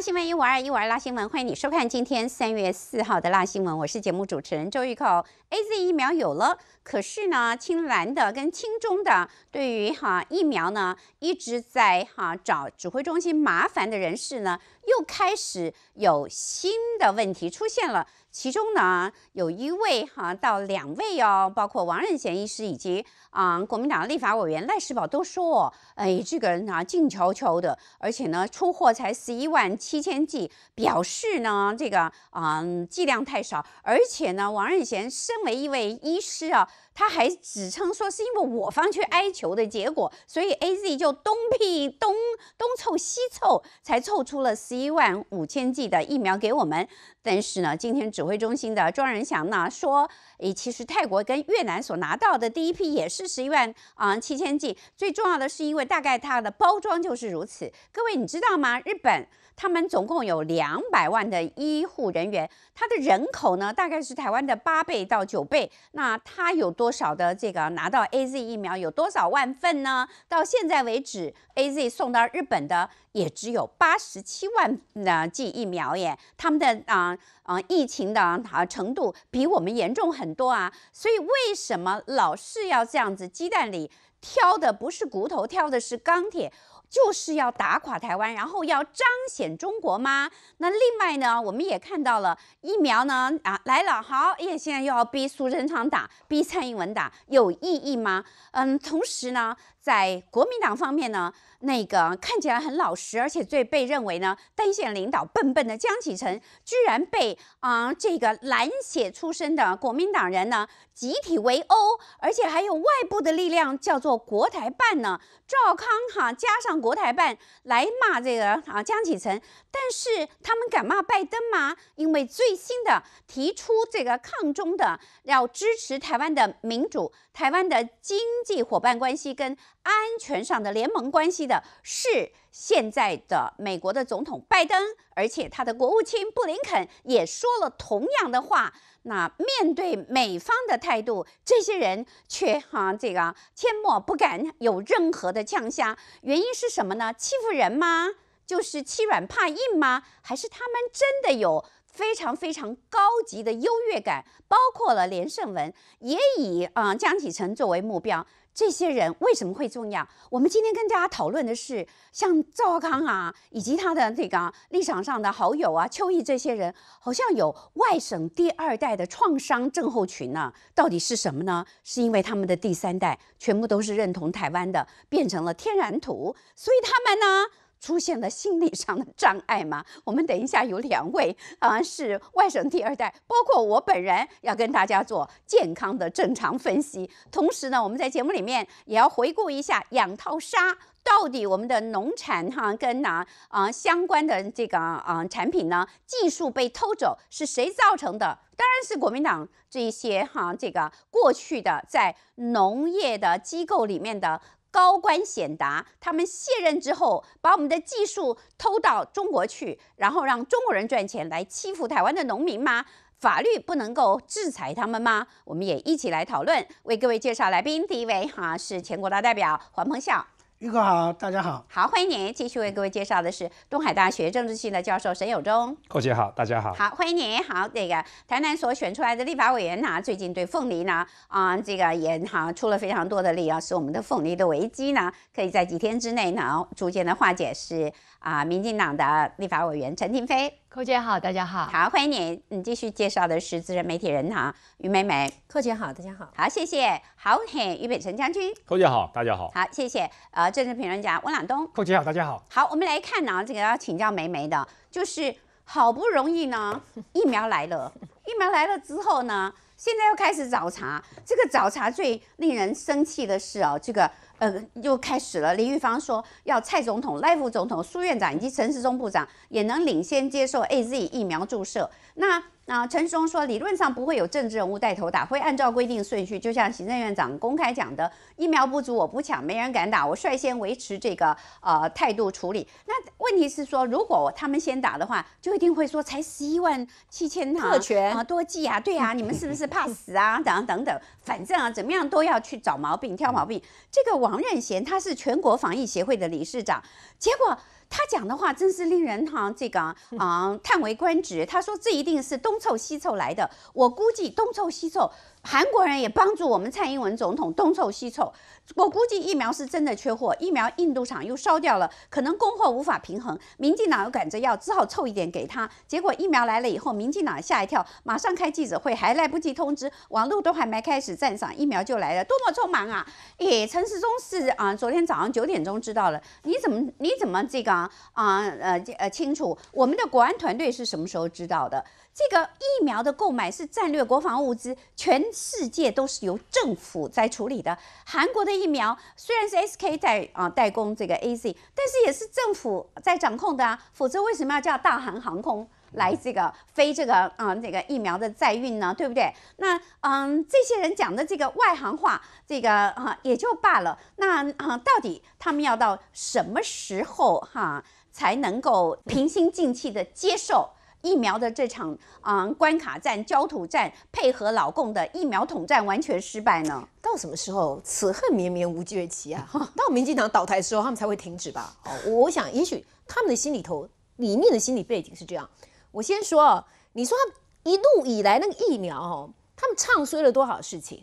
新闻一五二一五二拉新闻，欢迎你收看今天三月四号的拉新闻。我是节目主持人周玉蔻。A Z 疫苗有了，可是呢，青蓝的跟青中的对于哈疫苗呢，一直在哈找指挥中心麻烦的人士呢，又开始有新的问题出现了。其中呢，有一位哈到两位哦，包括王任贤医师以及啊国民党立法委员赖世宝都说，哦，以这个人啊静悄悄的，而且呢，出货才十一万七千剂，表示呢这个啊剂量太少，而且呢，王任贤身为一位医师啊。他还指称说是因为我方去哀求的结果，所以 A Z 就东屁东东凑西凑才凑出了十一万五千剂的疫苗给我们。但是呢，今天指挥中心的庄仁祥呢说，诶，其实泰国跟越南所拿到的第一批也是十一万啊七千剂。最重要的是因为大概它的包装就是如此。各位你知道吗？日本。他们总共有两百万的医护人员，他的人口呢，大概是台湾的八倍到九倍。那他有多少的这个拿到 A Z 疫苗？有多少万份呢？到现在为止，A Z 送到日本的也只有八十七万那剂疫苗耶。他们的啊啊疫情的啊程度比我们严重很多啊。所以为什么老是要这样子鸡蛋里挑的不是骨头，挑的是钢铁？就是要打垮台湾，然后要彰显中国吗？那另外呢，我们也看到了疫苗呢啊来了，好，也现在又要逼苏贞昌打，逼蔡英文打，有意义吗？嗯，同时呢。在国民党方面呢，那个看起来很老实，而且最被认为呢单线领导笨笨的江启臣，居然被啊这个蓝血出身的国民党人呢集体围殴，而且还有外部的力量叫做国台办呢赵康哈加上国台办来骂这个啊江启臣，但是他们敢骂拜登吗？因为最新的提出这个抗中的要支持台湾的民主、台湾的经济伙伴关系跟。安全上的联盟关系的是现在的美国的总统拜登，而且他的国务卿布林肯也说了同样的话。那面对美方的态度，这些人却哈这个缄默不敢有任何的呛声，原因是什么呢？欺负人吗？就是欺软怕硬吗？还是他们真的有非常非常高级的优越感？包括了连胜文也以啊江启臣作为目标。这些人为什么会重要？我们今天跟大家讨论的是，像赵康啊，以及他的这个立场上的好友啊，邱毅这些人，好像有外省第二代的创伤症候群呢？到底是什么呢？是因为他们的第三代全部都是认同台湾的，变成了天然土，所以他们呢？出现了心理上的障碍吗？我们等一下有两位啊是外省第二代，包括我本人要跟大家做健康的正常分析。同时呢，我们在节目里面也要回顾一下养套杀到底我们的农产哈跟哪啊相关的这个啊产品呢技术被偷走是谁造成的？当然是国民党这一些哈这个过去的在农业的机构里面的。高官显达，他们卸任之后，把我们的技术偷到中国去，然后让中国人赚钱来欺负台湾的农民吗？法律不能够制裁他们吗？我们也一起来讨论。为各位介绍来宾，第一位哈是全国的大代表黄鹏笑。玉哥好，大家好，好欢迎您。继续为各位介绍的是东海大学政治系的教授沈友忠。寇姐好，大家好，好欢迎您。好，这个台南所选出来的立法委员呢，最近对凤梨呢，啊，这个也哈出了非常多的力啊，使我们的凤梨的危机呢，可以在几天之内呢，逐渐的化解。是啊，民进党的立法委员陈廷飞。寇姐好，大家好，好，欢迎你。你继续介绍的是资仁媒体人哈，于美美。寇姐好，大家好，好，谢谢。好，嘿，于北辰将军。寇姐好，大家好，好，谢谢。呃，政治评论家温朗东。寇姐好，大家好，好，我们来看呢，这个要请教美美的，就是好不容易呢，疫苗来了，疫苗来了之后呢，现在又开始找茬，这个找茬最令人生气的是哦，这个。呃，又开始了。林玉芳说，要蔡总统、赖副总统、苏院长以及陈世忠部长也能领先接受 AZ 疫苗注射。那。那陈时中说，理论上不会有政治人物带头打，会按照规定顺序。就像行政院长公开讲的，疫苗不足我不抢，没人敢打，我率先维持这个呃态度处理。那问题是说，如果他们先打的话，就一定会说才十一万七千，特权啊，多挤啊，对啊，你们是不是怕死啊？等等等，反正啊，怎么样都要去找毛病、挑毛病。这个王任贤他是全国防疫协会的理事长，结果。他讲的话真是令人哈这个啊 叹为观止。他说这一定是东凑西凑来的，我估计东凑西凑，韩国人也帮助我们蔡英文总统东凑西凑。我估计疫苗是真的缺货，疫苗印度厂又烧掉了，可能供货无法平衡。民进党又赶着要，只好凑一点给他。结果疫苗来了以后，民进党吓一跳，马上开记者会，还来不及通知，网络都还没开始赞赏，疫苗就来了，多么匆忙啊！诶，陈时中是啊，昨天早上九点钟知道了，你怎么你怎么这个啊？呃呃，清楚我们的国安团队是什么时候知道的？这个疫苗的购买是战略国防物资，全世界都是由政府在处理的。韩国的。疫苗虽然是 SK 在啊代工这个 AZ，但是也是政府在掌控的啊，否则为什么要叫大韩航空来这个飞这个啊这个疫苗的载运呢？对不对？那嗯，这些人讲的这个外行话，这个啊也就罢了。那啊，到底他们要到什么时候哈才能够平心静气的接受？疫苗的这场啊关卡战、焦土战，配合老共的疫苗统战，完全失败呢。到什么时候，此恨绵绵无绝期啊！到民进党倒台的时候，他们才会停止吧？哦，我想，也许他们的心里头，里面的心理背景是这样。我先说哦，你说他一路以来那个疫苗哦，他们唱衰了多少事情？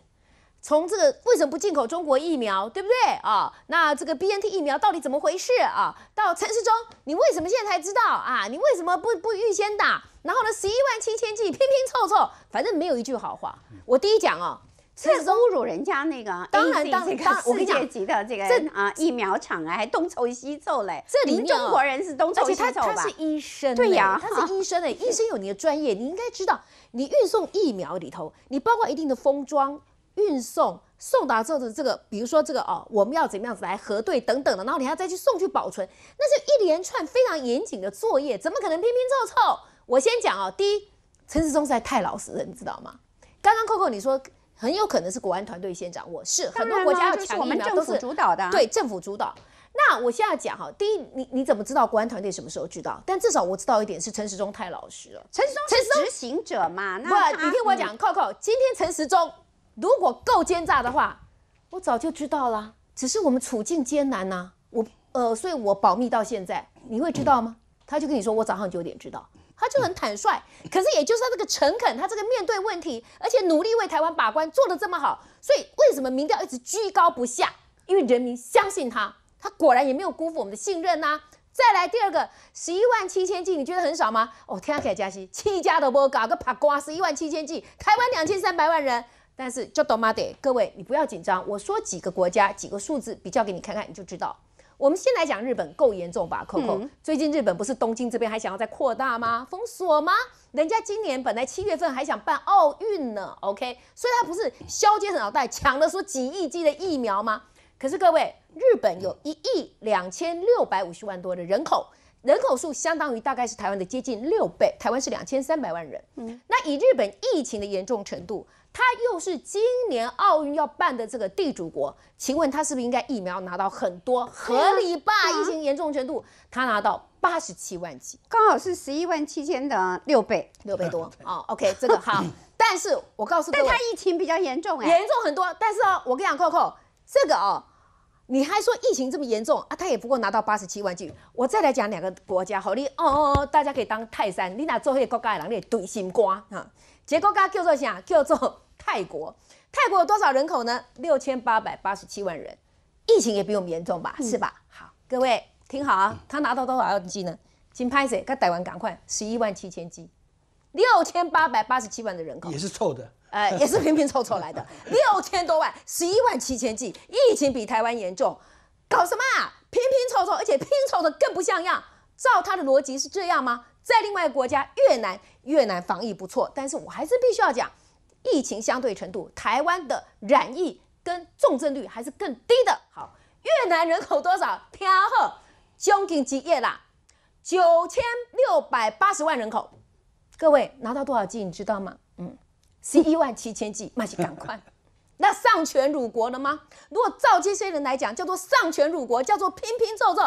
从这个为什么不进口中国疫苗，对不对啊？那这个 B N T 疫苗到底怎么回事啊？到陈世忠，你为什么现在才知道啊？你为什么不不预先打？然后呢，十一万七千剂拼拼凑凑，反正没有一句好话。我第一讲哦，这是侮辱人家那个当当当世界级的这个正啊疫苗厂啊，还东凑西凑嘞。这里面中国人是东凑西凑吧？他是医生，对呀，他是医生诶，医生有你的专业，你应该知道，你运送疫苗里头，你包括一定的封装。运送送达之后的这个，比如说这个哦，我们要怎么样子来核对等等的，然后还要再去送去保存，那是一连串非常严谨的作业，怎么可能拼拼凑凑？我先讲哦，第一，陈世中实在太老实了，你知道吗？刚刚 Coco 你说很有可能是国安团队先掌握，是很多国家要抢疫苗都是主导的，对，政府主导。那我现在讲哈，第一，你你怎么知道国安团队什么时候知道？但至少我知道一点是陈时中太老实了，陈时中是执行者嘛？不，你听我讲，c o 今天陈时中。如果够奸诈的话，我早就知道了。只是我们处境艰难呐，我呃，所以我保密到现在。你会知道吗？他就跟你说，我早上九点知道，他就很坦率。可是也就是他这个诚恳，他这个面对问题，而且努力为台湾把关，做的这么好，所以为什么民调一直居高不下？因为人民相信他，他果然也没有辜负我们的信任呐。再来第二个，十一万七千计，你觉得很少吗？哦，天以加息，七家都不够搞个八卦，十一万七千计，台湾两千三百万人。但是，就多玛蒂，各位你不要紧张，我说几个国家几个数字比较给你看看，你就知道。我们先来讲日本够严重吧，Coco。最近日本不是东京这边还想要再扩大吗？封锁吗？人家今年本来七月份还想办奥运呢，OK。所以他不是削尖脑袋抢了说几亿剂的疫苗吗？可是各位，日本有一亿两千六百五十万多的人口，人口数相当于大概是台湾的接近六倍，台湾是两千三百万人。嗯，那以日本疫情的严重程度。他又是今年奥运要办的这个地主国，请问他是不是应该疫苗拿到很多？合理吧？疫情严重程度，他拿到八十七万剂，刚好是十一万七千的六倍，六倍多啊。OK，这个好。但是我告诉，但他疫情比较严重，严重很多。但是哦，我跟你讲，c o 这个哦，你还说疫情这么严重啊，他也不过拿到八十七万剂。我再来讲两个国家，好，你哦哦哦，大家可以当泰山，你哪做那个国家的人，你会堆心肝啊。这个国家叫做啥？叫做？泰国，泰国有多少人口呢？六千八百八十七万人，疫情也比我们严重吧，是吧？好，各位听好啊，他拿到多少药剂呢？金拍子，他逮完赶快十一万七千剂，六千八百八十七万的人口也是凑的，哎，也是拼拼凑凑来的，六千多万，十一万七千剂，疫情比台湾严重，搞什么拼拼凑凑，而且拼凑的更不像样。照他的逻辑是这样吗？在另外一个国家越南，越南防疫不错，但是我还是必须要讲。疫情相对程度，台湾的染疫跟重症率还是更低的。好，越南人口多少？天啊将近几亿啦，九千六百八十万人口。各位拿到多少 G，你知道吗？嗯，十一万七千 G，那西赶快。那丧权辱国了吗？如果照这些人来讲，叫做丧权辱国，叫做拼拼凑凑，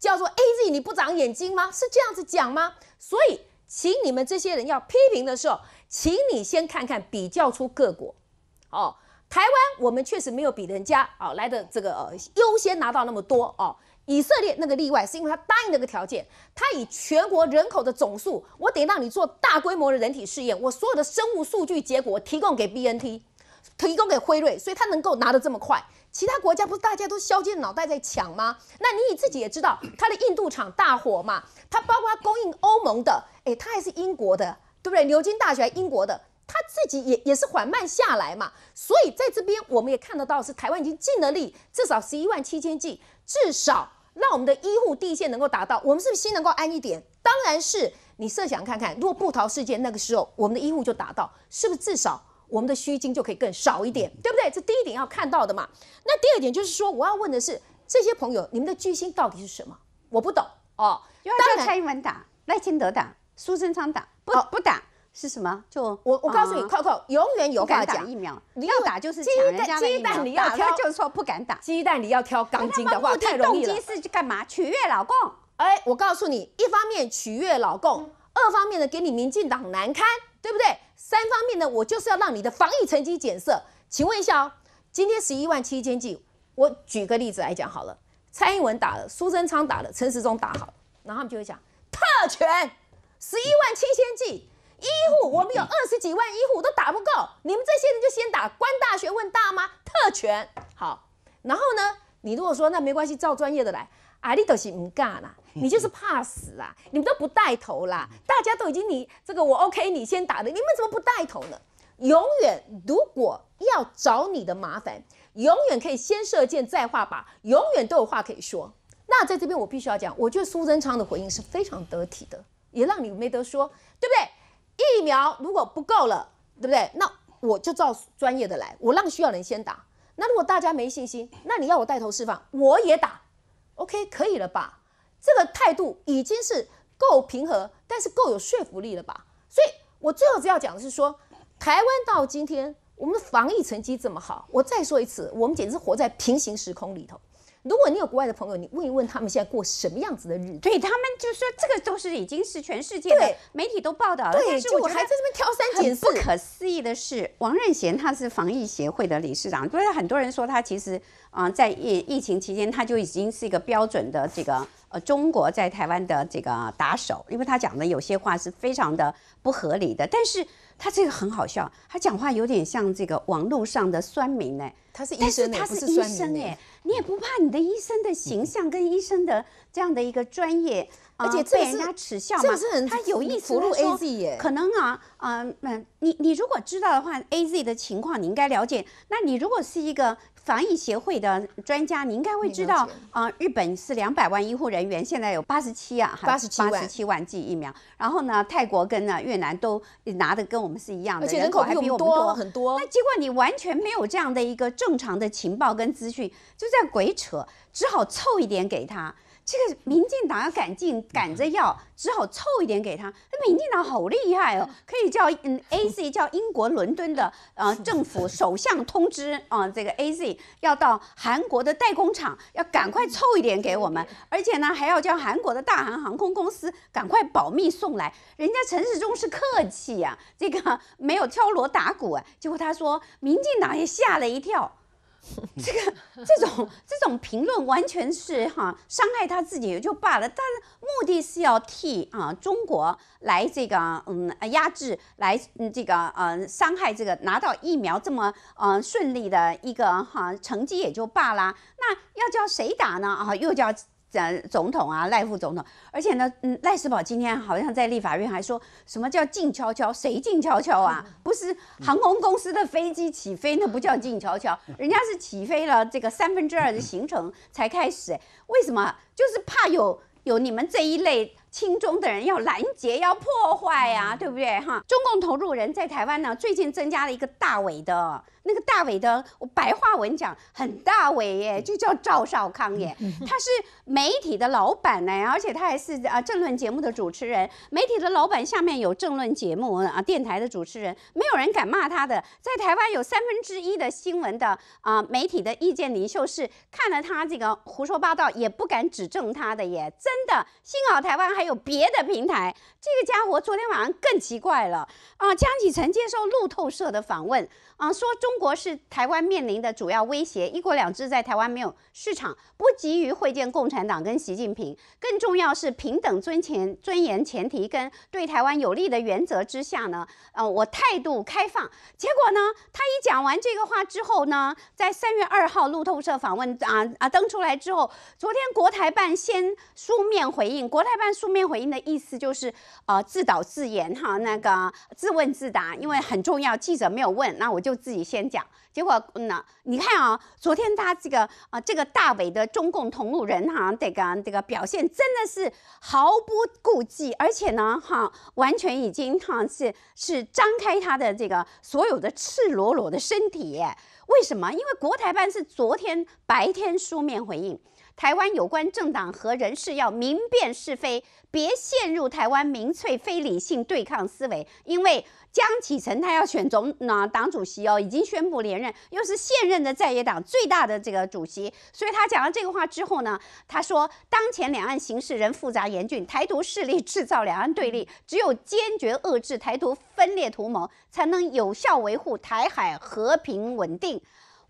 叫做 AZ，你不长眼睛吗？是这样子讲吗？所以，请你们这些人要批评的时候。请你先看看比较出各国，哦，台湾我们确实没有比人家啊来的这个优先拿到那么多哦。以色列那个例外是因为他答应那个条件，他以全国人口的总数，我得让你做大规模的人体试验，我所有的生物数据结果提供给 B N T，提供给辉瑞，所以他能够拿的这么快。其他国家不是大家都削尖脑袋在抢吗？那你自己也知道，他的印度厂大火嘛，他包括他供应欧盟的，诶，他还是英国的。对不对？牛津大学，英国的，他自己也也是缓慢下来嘛，所以在这边我们也看得到，是台湾已经尽了力，至少十一万七千剂，至少让我们的医护第一线能够达到，我们是不是心能够安一点？当然是，你设想看看，如果不逃事件，那个时候我们的医护就达到，是不是至少我们的虚金就可以更少一点？对不对？这第一点要看到的嘛。那第二点就是说，我要问的是，这些朋友，你们的居心到底是什么？我不懂哦。当然，蔡英文打、赖清德打、苏贞昌打，不不打是什么？就我我告诉你，扣扣永远有话打疫苗，要打就是抢人家的疫苗。要挑就是说不敢打鸡蛋，你要挑钢筋的话太容易了。动机是干嘛？取悦老公。哎，我告诉你，一方面取悦老公，二方面呢给你民进党难堪，对不对？三方面呢，我就是要让你的防疫成绩减色。请问一下哦，今天十一万七千剂，我举个例子来讲好了。蔡英文打了，苏贞昌打了，陈时中打好了，然后他们就会讲特权。十一万七千计医护，我们有二十几万医护都打不够，你们这些人就先打官大学问大妈特权好，然后呢，你如果说那没关系，照专业的来，啊，你都是唔干啦，你就是怕死啊，你们都不带头啦，大家都已经你这个我 OK，你先打的，你们怎么不带头呢？永远如果要找你的麻烦，永远可以先射箭再画靶，永远都有话可以说。那在这边我必须要讲，我觉得苏贞昌的回应是非常得体的。也让你没得说，对不对？疫苗如果不够了，对不对？那我就照专业的来，我让需要人先打。那如果大家没信心，那你要我带头示范，我也打。OK，可以了吧？这个态度已经是够平和，但是够有说服力了吧？所以我最后只要讲的是说，台湾到今天，我们的防疫成绩这么好，我再说一次，我们简直活在平行时空里头。如果你有国外的朋友，你问一问他们现在过什么样子的日子？对他们就说这个都是已经是全世界的媒体都报道了，但是我还在这边挑三拣四。不可思议的是，王任贤他是防疫协会的理事长，所以很多人说他其实啊，在疫疫情期间他就已经是一个标准的这个呃中国在台湾的这个打手，因为他讲的有些话是非常的。不合理的，但是他这个很好笑，他讲话有点像这个网络上的酸民呢。他是医生，他是医生哎，你也不怕你的医生的形象跟医生的这样的一个专业。而且被人家耻笑嘛，他有意思，福禄 AZ 耶，可能啊，嗯嗯，你你如果知道的话，AZ 的情况你应该了解。那你如果是一个防疫协会的专家，你应该会知道啊，日本是两百万医护人员，现在有八十七啊，八十七万剂疫苗。然后呢，泰国跟呢越南都拿的跟我们是一样，而且人口还比我们多很多。那结果你完全没有这样的一个正常的情报跟资讯，就在鬼扯，只好凑一点给他。这个民进党要赶进赶着要，只好凑一点给他。那民进党好厉害哦，可以叫嗯 A Z 叫英国伦敦的呃政府首相通知啊，这个 A Z 要到韩国的代工厂，要赶快凑一点给我们，而且呢还要叫韩国的大韩航空公司赶快保密送来。人家陈世忠是客气呀，这个没有敲锣打鼓啊。结果他说民进党也吓了一跳。这个这种这种评论完全是哈伤害他自己也就罢了，但是目的是要替啊中国来这个嗯压制，来这个呃伤害这个拿到疫苗这么嗯顺利的一个哈成绩也就罢了，那要叫谁打呢啊又叫。咱总统啊，赖副总统，而且呢，嗯，赖斯宝今天好像在立法院还说什么叫静悄悄？谁静悄悄啊？不是航空公司的飞机起飞，那不叫静悄悄，人家是起飞了这个三分之二的行程才开始。为什么？就是怕有有你们这一类亲中的人要拦截、要破坏呀，对不对哈？中共投入人在台湾呢，最近增加了一个大伟的。那个大伟的，我白话文讲很大伟耶，就叫赵少康耶，他是媒体的老板呢，而且他还是啊政论节目的主持人。媒体的老板下面有政论节目啊，电台的主持人，没有人敢骂他的。在台湾有三分之一的新闻的啊媒体的意见领袖是看了他这个胡说八道也不敢指正他的耶，真的。幸好台湾还有别的平台。这个家伙昨天晚上更奇怪了啊，江启澄接受路透社的访问啊，说中。中国是台湾面临的主要威胁，一国两制在台湾没有市场，不急于会见共产党跟习近平。更重要是平等尊前尊严前提跟对台湾有利的原则之下呢，呃，我态度开放。结果呢，他一讲完这个话之后呢，在三月二号路透社访问啊啊登出来之后，昨天国台办先书面回应。国台办书面回应的意思就是，呃，自导自演哈，那个自问自答，因为很重要，记者没有问，那我就自己先。讲结果呢？你看啊，昨天他这个啊，这个大伟的中共同路人哈，这个这个表现真的是毫不顾忌，而且呢哈，完全已经哈是是张开他的这个所有的赤裸裸的身体。为什么？因为国台办是昨天白天书面回应。台湾有关政党和人士要明辨是非，别陷入台湾民粹非理性对抗思维。因为江启澄他要选总党主席哦，已经宣布连任，又是现任的在野党最大的这个主席。所以他讲了这个话之后呢，他说当前两岸形势仍复杂严峻，台独势力制造两岸对立，只有坚决遏制台独分裂图谋，才能有效维护台海和平稳定。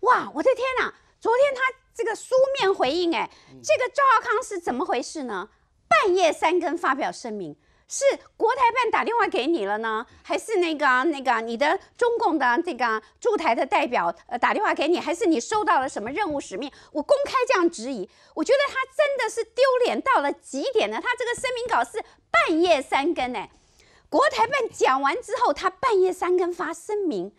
哇，我的天哪！昨天他。这个书面回应，哎，这个赵浩康是怎么回事呢？半夜三更发表声明，是国台办打电话给你了呢，还是那个那个你的中共的这个驻台的代表呃打电话给你，还是你收到了什么任务使命？我公开这样质疑，我觉得他真的是丢脸到了极点呢。他这个声明稿是半夜三更，哎，国台办讲完之后，他半夜三更发声明，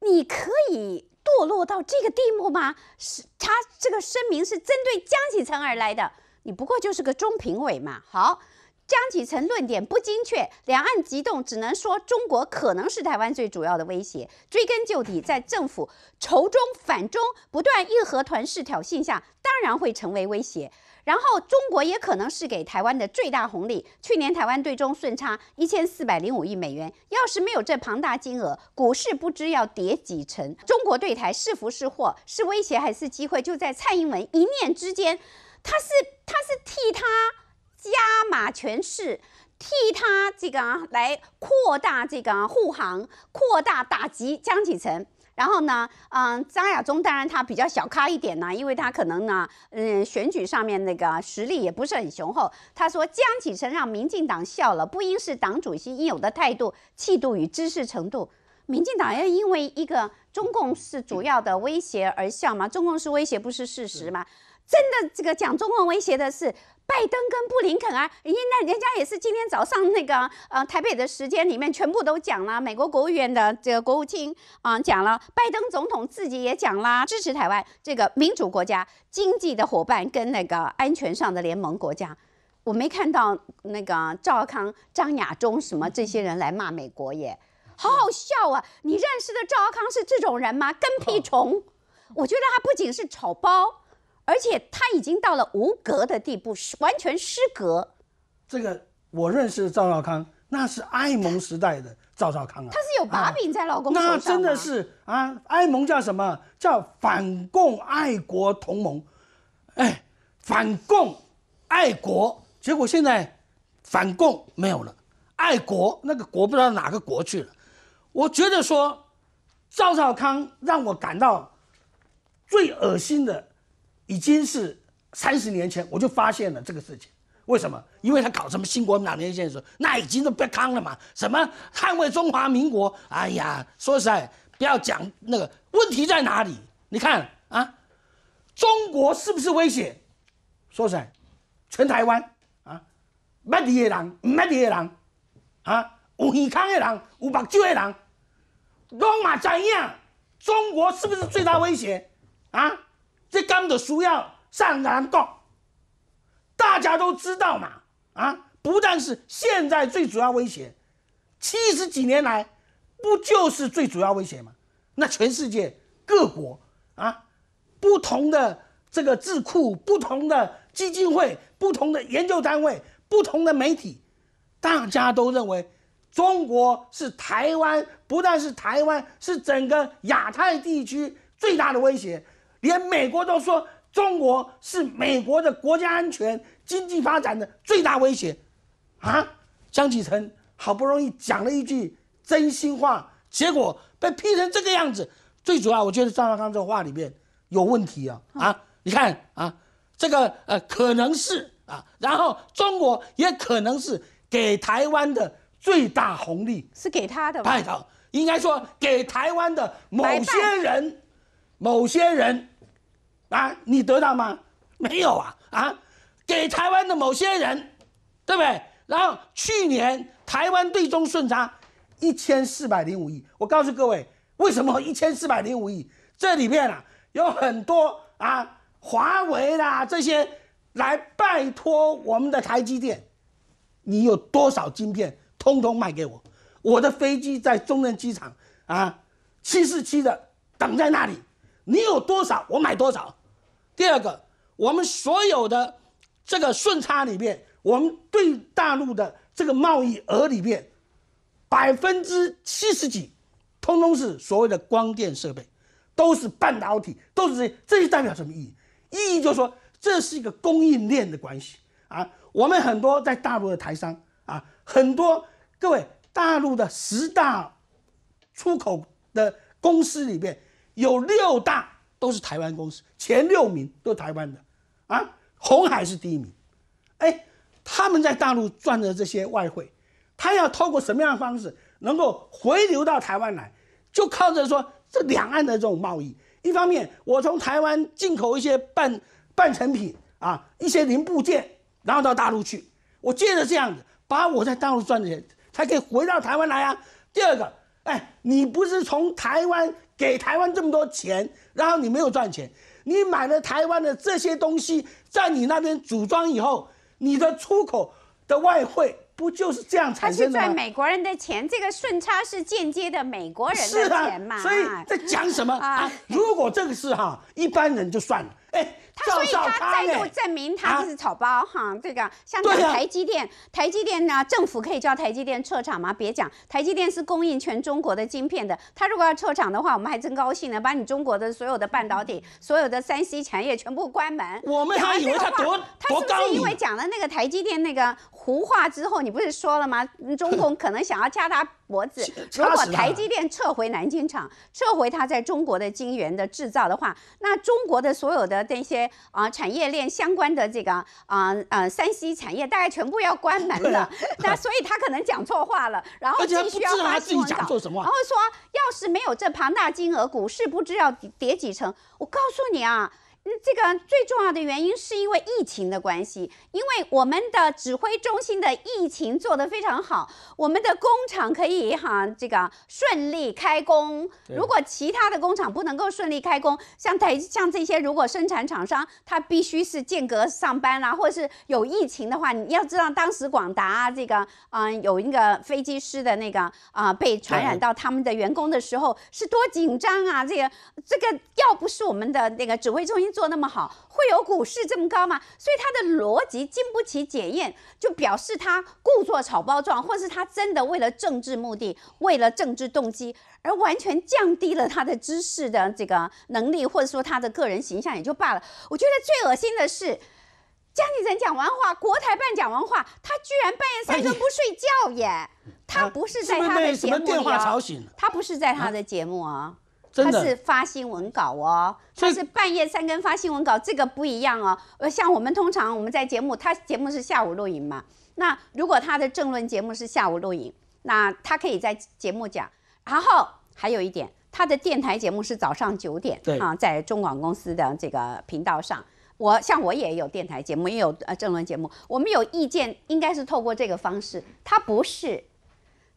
你可以。堕落到这个地步吗？是他这个声明是针对江启臣而来的。你不过就是个中评委嘛。好，江启臣论点不精确，两岸急动只能说中国可能是台湾最主要的威胁。追根究底，在政府仇中反中不断义和团式挑衅下，当然会成为威胁。然后中国也可能是给台湾的最大红利。去年台湾对中顺差一千四百零五亿美元，要是没有这庞大金额，股市不知要跌几成。中国对台是福是祸，是威胁还是机会，就在蔡英文一念之间。他是他是替他加码权势，替他这个来扩大这个护航，扩大打击江启澄。然后呢，嗯，张亚中当然他比较小咖一点呢，因为他可能呢，嗯，选举上面那个实力也不是很雄厚。他说江启臣让民进党笑了，不应是党主席应有的态度、气度与知识程度。民进党要因为一个中共是主要的威胁而笑吗？中共是威胁不是事实吗？真的这个讲中共威胁的是。拜登跟布林肯啊，人家人家也是今天早上那个呃台北的时间里面全部都讲了，美国国务院的这个国务卿啊讲了，拜登总统自己也讲了，支持台湾这个民主国家、经济的伙伴跟那个安全上的联盟国家。我没看到那个赵康、张亚中什么这些人来骂美国耶，好好笑啊！你认识的赵康是这种人吗？跟屁虫，我觉得他不仅是草包。而且他已经到了无格的地步，失完全失格。这个我认识的赵少康，那是爱蒙时代的赵少康啊。他是有把柄在老公手上。那真的是啊，爱蒙叫什么？叫反共爱国同盟。哎，反共爱国，结果现在反共没有了，爱国那个国不知道哪个国去了。我觉得说赵少康让我感到最恶心的。已经是三十年前，我就发现了这个事情。为什么？因为他搞什么新国？民党年建的？候，那已经都变康了嘛？什么捍卫中华民国？哎呀，说实在，不要讲那个问题在哪里？你看啊，中国是不是威胁？说实在，全台湾啊，麦字的人，麦捌字的人，啊，有耳康的人，有目睭的人，罗马酱一样，中国是不是最大威胁？啊？这刚的书要上南告，大家都知道嘛啊！不但是现在最主要威胁，七十几年来不就是最主要威胁吗？那全世界各国啊，不同的这个智库、不同的基金会、不同的研究单位、不同的媒体，大家都认为中国是台湾，不但是台湾，是整个亚太地区最大的威胁。连美国都说中国是美国的国家安全、经济发展的最大威胁，啊，江启臣好不容易讲了一句真心话，结果被批成这个样子。最主要，我觉得张高康这话里面有问题啊啊！你看啊，这个呃可能是啊，然后中国也可能是给台湾的最大红利，是给他的吧？不，应该说给台湾的某些人，某些人。啊，你得到吗？没有啊！啊，给台湾的某些人，对不对？然后去年台湾对中顺差一千四百零五亿。我告诉各位，为什么一千四百零五亿？这里面啊有很多啊，华为啦这些来拜托我们的台积电，你有多少晶片，通通卖给我。我的飞机在中正机场啊，七四七的等在那里，你有多少我买多少。第二个，我们所有的这个顺差里面，我们对大陆的这个贸易额里面，百分之七十几，通通是所谓的光电设备，都是半导体，都是这些。这些代表什么意义？意义就是说，这是一个供应链的关系啊。我们很多在大陆的台商啊，很多各位大陆的十大出口的公司里面，有六大。都是台湾公司，前六名都台湾的，啊，红海是第一名，哎，他们在大陆赚的这些外汇，他要透过什么样的方式能够回流到台湾来？就靠着说这两岸的这种贸易，一方面我从台湾进口一些半半成品啊，一些零部件，然后到大陆去，我借着这样子，把我在大陆赚的钱才可以回到台湾来啊。第二个，哎，你不是从台湾？给台湾这么多钱，然后你没有赚钱，你买了台湾的这些东西，在你那边组装以后，你的出口的外汇不就是这样产生的吗？他赚美国人的钱，这个顺差是间接的美国人的钱嘛？所以，在讲什么？啊如果这个事哈，一般人就算了。哎，他所以他再度证明他就是草包哈，这个像那个台积电，台积电呢，政府可以叫台积电撤厂吗？别讲，台积电是供应全中国的晶片的，他如果要撤厂的话，我们还真高兴呢，把你中国的所有的半导体、所有的三 C 产业全部关门。我们还以为他多他是不是因为讲了那个台积电那个胡话之后，你不是说了吗？中共 可能想要加大。脖子，如果台积电撤回南京厂，撤回它在中国的晶圆的制造的话，那中国的所有的那些啊产业链相关的这个啊啊三 C 产业大概全部要关门了。那所以他可能讲错话了，然后继续要发闻稿，然后说，要是没有这庞大金额，股市不知要跌几成。我告诉你啊。嗯，这个最重要的原因是因为疫情的关系，因为我们的指挥中心的疫情做得非常好，我们的工厂可以哈这个顺利开工。如果其他的工厂不能够顺利开工，像台像这些，如果生产厂商他必须是间隔上班啦，或是有疫情的话，你要知道当时广达这个嗯有一个飞机师的那个啊被传染到他们的员工的时候是多紧张啊！这个这个要不是我们的那个指挥中心。做那么好，会有股市这么高吗？所以他的逻辑经不起检验，就表示他故作草包状，或是他真的为了政治目的、为了政治动机而完全降低了他的知识的这个能力，或者说他的个人形象也就罢了。我觉得最恶心的是，江启臣讲完话，国台办讲完话，他居然半夜三更不睡觉耶！他不是在他的节目，他不是在他的节目啊。他是发新闻稿哦，他是半夜三更发新闻稿，这个不一样哦。呃，像我们通常我们在节目，他节目是下午录影嘛。那如果他的政论节目是下午录影，那他可以在节目讲。然后还有一点，他的电台节目是早上九点啊，在中广公司的这个频道上。我像我也有电台节目，也有呃政论节目。我们有意见，应该是透过这个方式。他不是，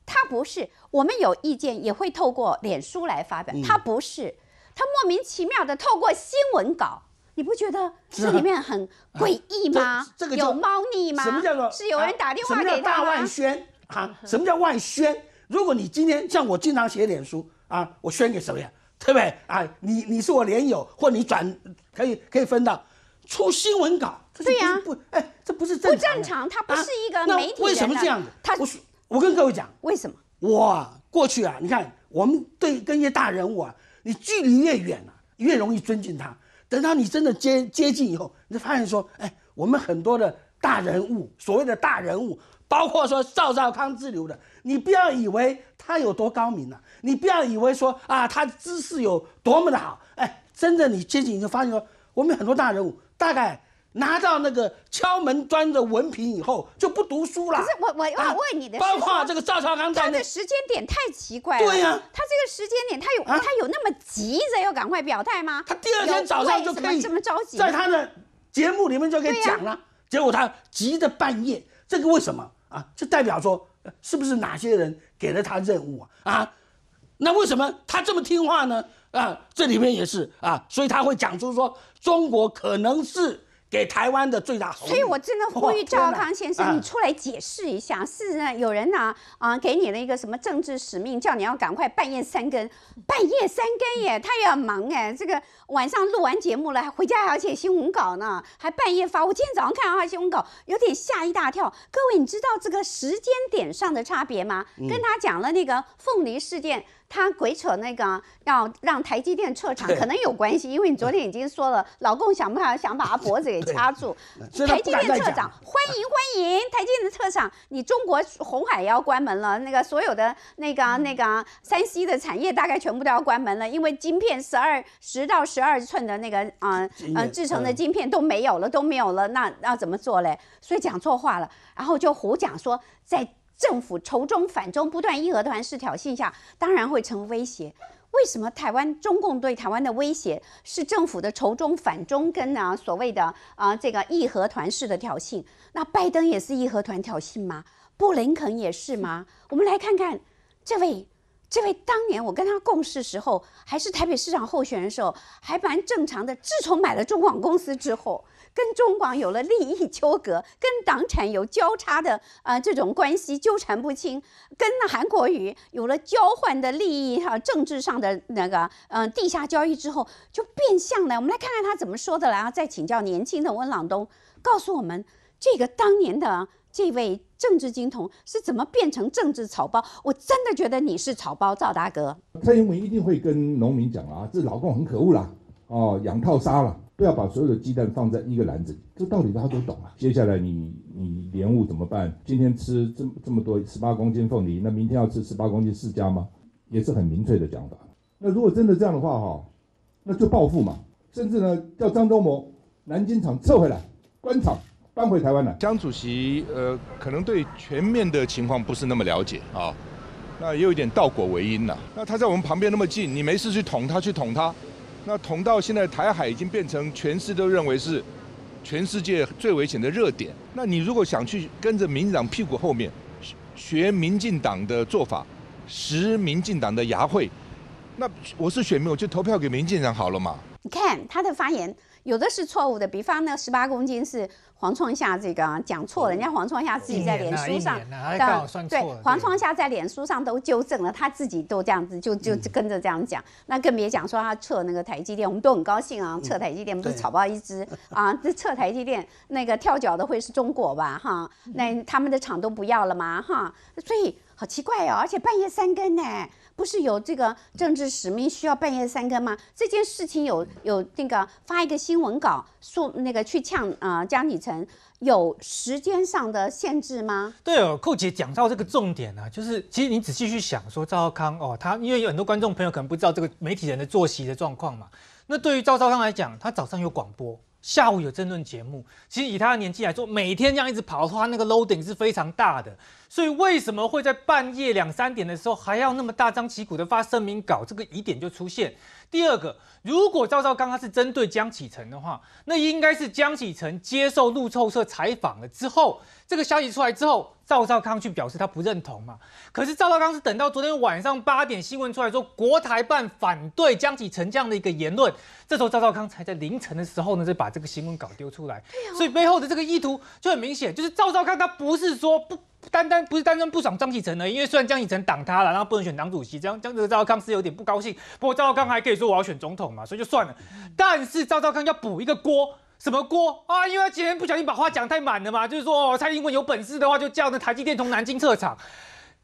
他不是。我们有意见也会透过脸书来发表，他不是，他莫名其妙的透过新闻稿，你不觉得这里面很诡异吗？这个有猫腻吗？什么叫做是有人打电话给他？外宣啊？什么叫外宣？如果你今天像我经常写脸书啊，我宣给谁呀？对不对啊？你你是我连友，或你转可以可以分到出新闻稿，对呀，不哎，这不是正常不正常？他不是一个媒体人，为什么这样子？我跟各位讲，为什么？我过去啊，你看我们对跟一些大人物啊，你距离越远啊，越容易尊敬他。等到你真的接接近以后，你就发现说，哎，我们很多的大人物，所谓的大人物，包括说赵少康之流的，你不要以为他有多高明啊，你不要以为说啊，他知识有多么的好。哎，真的你接近你就发现说，我们很多大人物大概。拿到那个敲门砖的文凭以后就不读书了。不是我，我要问你的，包括这个赵少康在内，他的时间点太奇怪了。对呀，他这个时间点，他有他有那么急着要赶快表态吗？他第二天早上就可以这么着急，在他的节目里面就可以讲了。结果他急的半夜，这个为什么啊？这代表说是不是哪些人给了他任务啊？啊，那为什么他这么听话呢？啊，这里面也是啊，所以他会讲出说中国可能是。给台湾的最大，所以我真的呼吁赵康先生，你出来解释一下，是有人呢啊，给你了一个什么政治使命，叫你要赶快半夜三更，半夜三更耶，他也要忙哎，这个晚上录完节目了，还回家还要写新闻稿呢，还半夜发。我今天早上看到他新闻稿，有点吓一大跳。各位，你知道这个时间点上的差别吗？跟他讲了那个凤梨事件。他鬼扯那个，要让台积电撤厂，可能有关系，因为你昨天已经说了，老共想不想想把他脖子给掐住？台积电撤厂，欢迎欢迎，台积电的撤厂，你中国红海要关门了，那个所有的那个那个山西的产业大概全部都要关门了，因为晶片十二十到十二寸的那个啊嗯制成的晶片都没有了，都没有了，那要怎么做嘞？所以讲错话了，然后就胡讲说在。政府仇中反中不断，义和团式挑衅下，当然会成威胁。为什么台湾中共对台湾的威胁是政府的仇中反中跟啊所谓的啊这个义和团式的挑衅？那拜登也是义和团挑衅吗？布林肯也是吗？我们来看看这位，这位当年我跟他共事时候，还是台北市长候选人时候，还蛮正常的。自从买了中广公司之后。跟中广有了利益纠葛，跟党产有交叉的啊这种关系纠缠不清，跟韩国瑜有了交换的利益哈，政治上的那个嗯地下交易之后，就变相了。我们来看看他怎么说的啊，再请教年轻的温朗东告诉我们，这个当年的这位政治金童是怎么变成政治草包？我真的觉得你是草包，赵大哥。蔡英文一定会跟农民讲啊，这老公很可恶啦，哦养套杀了。不要把所有的鸡蛋放在一个篮子里，这道理大家都懂啊。接下来你你莲雾怎么办？今天吃这么这么多十八公斤凤梨，那明天要吃十八公斤释迦吗？也是很明确的讲法。那如果真的这样的话哈，那就报复嘛。甚至呢，叫张忠谋南京厂撤回来，官厂搬回台湾来。江主席呃，可能对全面的情况不是那么了解啊，那也有一点道果为因呐。那他在我们旁边那么近，你没事去捅他，去捅他。那同到现在，台海已经变成全世界都认为是全世界最危险的热点。那你如果想去跟着民进党屁股后面，学民进党的做法，食民进党的牙会，那我是选民，我就投票给民进党好了嘛。看他的发言。有的是错误的，比方那十八公斤是黄创夏这个讲错了，人家黄创夏自己在脸书上，哪一年啊？黄创夏在脸书上都纠正了，他自己都这样子，就就跟着这样讲，那更别讲说他撤那个台积电，我们都很高兴啊，撤台积电我们都炒爆一只 啊，这撤台积电那个跳脚的会是中国吧？哈，那他们的厂都不要了吗？哈，所以好奇怪哦，而且半夜三更呢。不是有这个政治使命需要半夜三更吗？这件事情有有那个发一个新闻稿说那个去呛啊江启臣，有时间上的限制吗？对哦，寇姐讲到这个重点呢，就是其实你仔细去想说赵少康哦，他因为有很多观众朋友可能不知道这个媒体人的作息的状况嘛，那对于赵少康来讲，他早上有广播。下午有争论节目，其实以他的年纪来说，每天这样一直跑的话，那个 loading 是非常大的。所以为什么会在半夜两三点的时候还要那么大张旗鼓的发声明稿？这个疑点就出现。第二个，如果赵少康他是针对江启澄的话，那应该是江启澄接受路透社采访了之后，这个消息出来之后，赵少康去表示他不认同嘛。可是赵少康是等到昨天晚上八点新闻出来说国台办反对江启澄这样的一个言论，这时候赵少康才在凌晨的时候呢就把这个新闻稿丢出来。所以背后的这个意图就很明显，就是赵少康他不是说不。单单不是单单不爽张启成的，因为虽然张启成挡他了，然后不能选党主席，这样江泽照康是有点不高兴。不过赵少康还可以说我要选总统嘛，所以就算了。但是赵少康要补一个锅，什么锅啊？因为他今天不小心把话讲太满了嘛，就是说蔡英文有本事的话，就叫那台积电从南京撤场。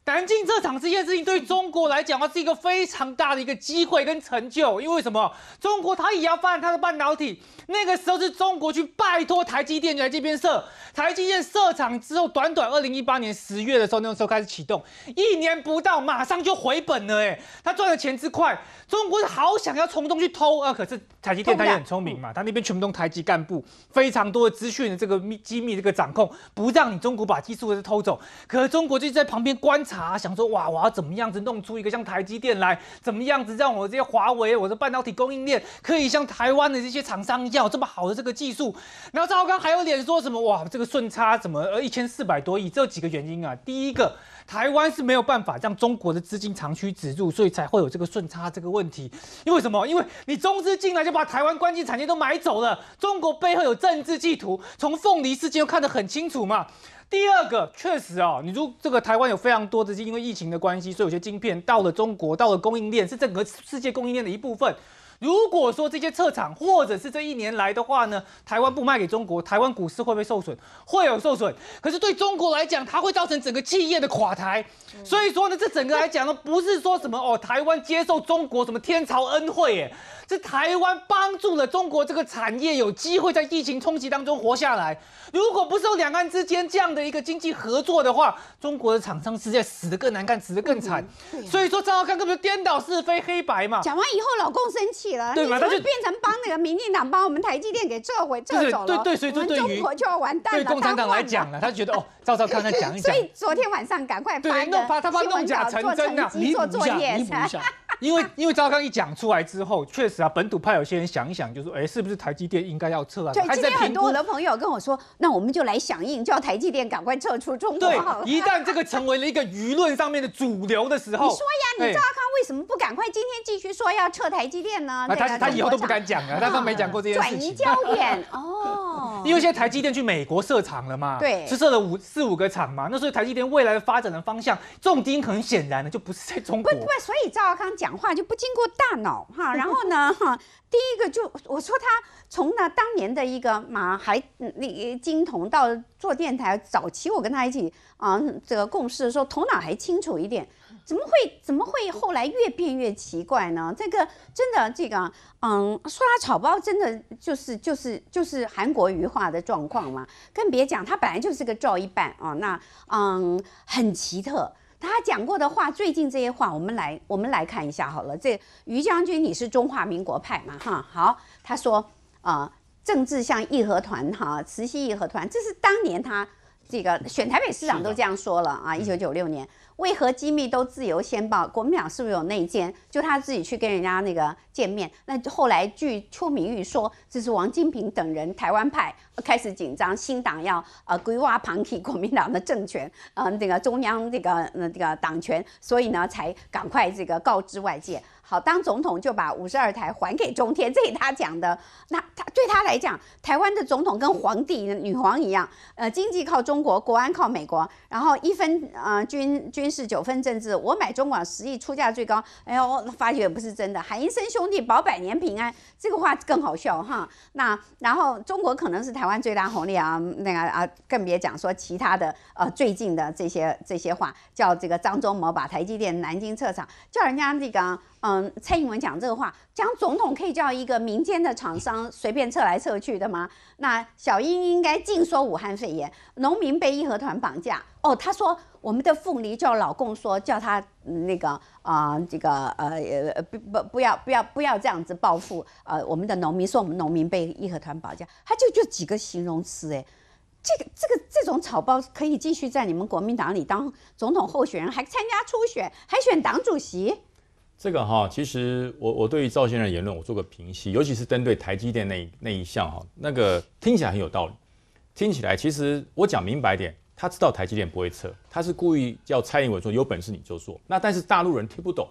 南京这场这件事情对中国来讲，话是一个非常大的一个机会跟成就。因为什么？中国它也要发展它的半导体。那个时候是中国去拜托台积电来这边设，台积电设厂之后，短短二零一八年十月的时候，那个时候开始启动，一年不到马上就回本了。哎，他赚的钱之快，中国是好想要从中去偷啊！可是台积电它很聪明嘛，它那边全部都台积干部，非常多的资讯的这个密机密这个掌控，不让你中国把技术偷走。可是中国就在旁边观察。他想说哇，我要怎么样子弄出一个像台积电来？怎么样子让我这些华为我的半导体供应链可以像台湾的这些厂商一样这么好的这个技术？然后赵刚还有脸说什么哇？这个顺差怎么呃一千四百多亿？这几个原因啊。第一个，台湾是没有办法让中国的资金长驱直入，所以才会有这个顺差这个问题。因为什么？因为你中资进来就把台湾关键产业都买走了，中国背后有政治企图，从凤梨事件又看得很清楚嘛。第二个确实啊，你如这个台湾有非常多的，因为疫情的关系，所以有些晶片到了中国，到了供应链，是整个世界供应链的一部分。如果说这些撤场，或者是这一年来的话呢，台湾不卖给中国，台湾股市会不会受损？会有受损。可是对中国来讲，它会造成整个企业的垮台。所以说呢，这整个来讲呢，不是说什么哦，台湾接受中国什么天朝恩惠，耶，是台湾帮助了中国这个产业有机会在疫情冲击当中活下来。如果不受两岸之间这样的一个经济合作的话，中国的厂商是在死的更难看，死的更惨。所以说张浩康根本颠倒是非黑白嘛。讲完以后，老公生气。对他就变成帮那个民进党帮我们台积电给撤回撤走了。对对所以对于中国就要完蛋了。对共产党来讲呢，他觉得哦，赵赵康在讲一讲，所以昨天晚上赶快发弄发他发弄假成真的，弥补一下。因为 因为赵康一讲出来之后，确实啊，本土派有些人想一想，就说哎，是不是台积电应该要撤啊？对，今天很多我的朋友跟我说，那我们就来响应，叫台积电赶快撤出中国。对，一旦这个成为了一个舆论上面的主流的时候，你说呀，你赵康为什么不赶快今天继续说要撤台积电呢？那他他以后都不敢讲了，他都没讲过这件事情。转移焦点哦，因为现在台积电去美国设厂了嘛，对，是设了五四五个厂嘛。那所以台积电未来的发展的方向，重点很显然的就不是在中国。不不，所以赵尔康讲话就不经过大脑哈。然后呢，哈，第一个就我说他从那当年的一个马还那金童到做电台早期，我跟他一起啊这个共事的时候，头脑还清楚一点。怎么会怎么会后来越变越奇怪呢？这个真的，这个嗯，说拉草包，真的就是就是就是韩国语化的状况嘛。更别讲他本来就是个照一半啊，那嗯，很奇特。他讲过的话，最近这些话，我们来我们来看一下好了。这于将军，你是中华民国派嘛？哈，好，他说啊，政治像义和团哈，慈禧义和团，这是当年他这个选台北市长都这样说了啊，一九九六年。为何机密都自由先报？国民党是不是有内奸？就他自己去跟人家那个见面。那后来据邱明玉说，这是王金平等人台湾派开始紧张，新党要呃规划旁批国民党的政权，呃那个中央这个这个党权，所以呢才赶快这个告知外界。好，当总统就把五十二台还给中天，这是他讲的。那他对他来讲，台湾的总统跟皇帝、女皇一样，呃，经济靠中国，国安靠美国。然后一分啊，军军事九分政治。我买中广十亿出价最高，哎呦，发觉不是真的。喊一声兄弟保百年平安，这个话更好笑哈。那然后中国可能是台湾最大红利啊，那个啊，更别讲说其他的。呃，最近的这些这些话，叫这个张忠谋把台积电南京撤厂，叫人家那个。嗯，蔡英文讲这个话，讲总统可以叫一个民间的厂商随便撤来撤去的吗？那小英应该净说武汉肺炎，农民被义和团绑架哦。他说我们的凤梨叫老公说叫他那个啊这个呃呃不不不要不要不要这样子报复呃我们的农民说我们农民被义和团绑架，他就就几个形容词哎，这个这个这种草包可以继续在你们国民党里当总统候选人，还参加初选，还选党主席。这个哈，其实我我对于赵先生言论，我做个评析，尤其是针对台积电那那一项哈，那个听起来很有道理，听起来其实我讲明白点，他知道台积电不会撤，他是故意叫蔡英文说有本事你就做，那但是大陆人听不懂，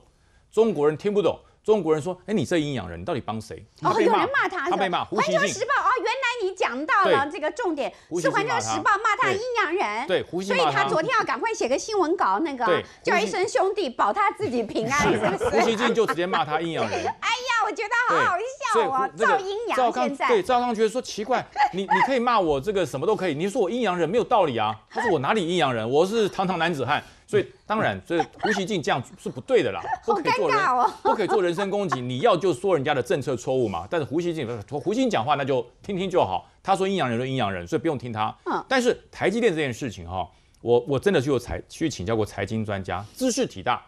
中国人听不懂。中国人说：“哎，你这阴阳人，你到底帮谁？”哦，有人骂他。他被骂。《环球时报》哦，原来你讲到了这个重点，是《环球时报》骂他阴阳人。对，胡锡进骂他。所以他昨天要赶快写个新闻稿，那个叫一声兄弟，保他自己平安。是胡锡进就直接骂他阴阳人。哎呀，我觉得好好笑啊！赵阴阳现在对赵刚觉得说奇怪，你你可以骂我这个什么都可以，你说我阴阳人没有道理啊？他说我哪里阴阳人？我是堂堂男子汉。所以当然，所以胡锡进这样是不对的啦，不可以做人，不可以做人身攻击。你要就说人家的政策错误嘛。但是胡锡进胡胡锡进讲话，那就听听就好。他说阴阳人就阴阳人，所以不用听他。但是台积电这件事情哈，我我真的去财去请教过财经专家，知识体大。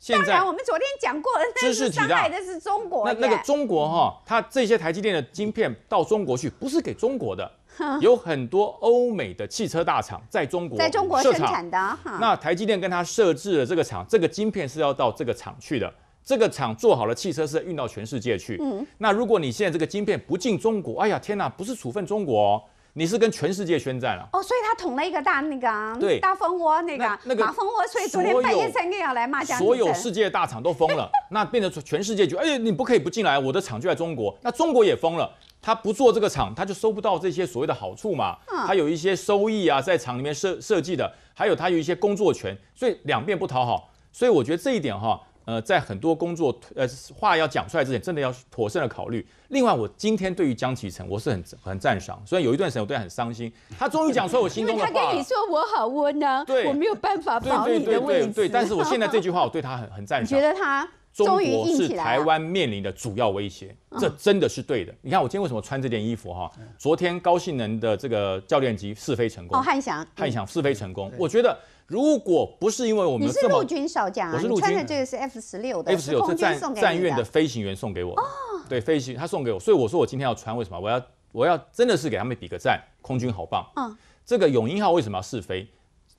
现在我们昨天讲过知识体大的是中国那那个中国哈，他这些台积电的晶片到中国去，不是给中国的。有很多欧美的汽车大厂在中国，在中国生产的。那台积电跟他设置了这个厂，这个晶片是要到这个厂去的。这个厂做好了汽车是运到全世界去。嗯，那如果你现在这个晶片不进中国，哎呀天哪，不是处分中国哦，你是跟全世界宣战了。哦，所以他捅了一个大那个大蜂窝那个那个马蜂窝，所以昨天半夜三更要来骂蒋所有世界大厂都疯了，那变成全世界就哎你不可以不进来，我的厂就在中国，那中国也疯了。他不做这个厂，他就收不到这些所谓的好处嘛。他有一些收益啊，在厂里面设设计的，还有他有一些工作权，所以两边不讨好。所以我觉得这一点哈，呃，在很多工作呃话要讲出来之前，真的要妥善的考虑。另外，我今天对于江启程，我是很很赞赏。虽然有一段时间我对他很伤心，他终于讲出我心中的话。他跟你说我好窝囊，我没有办法保你的位置。对但是我现在这句话，我对他很很赞赏。你觉得他？中国是台湾面临的主要威胁，这真的是对的。你看我今天为什么穿这件衣服哈？昨天高性能的这个教练机试飞成功。哦，汉翔，汉翔试飞成功。我觉得如果不是因为我们你是陆军少将，我是陆军穿的这个是 F 十六的，F 十六是战战院的飞行员送给我的。哦，对，飞行他送给我，所以我说我今天要穿。为什么我要我要真的是给他们比个赞？空军好棒。嗯，这个永鹰号为什么要试飞？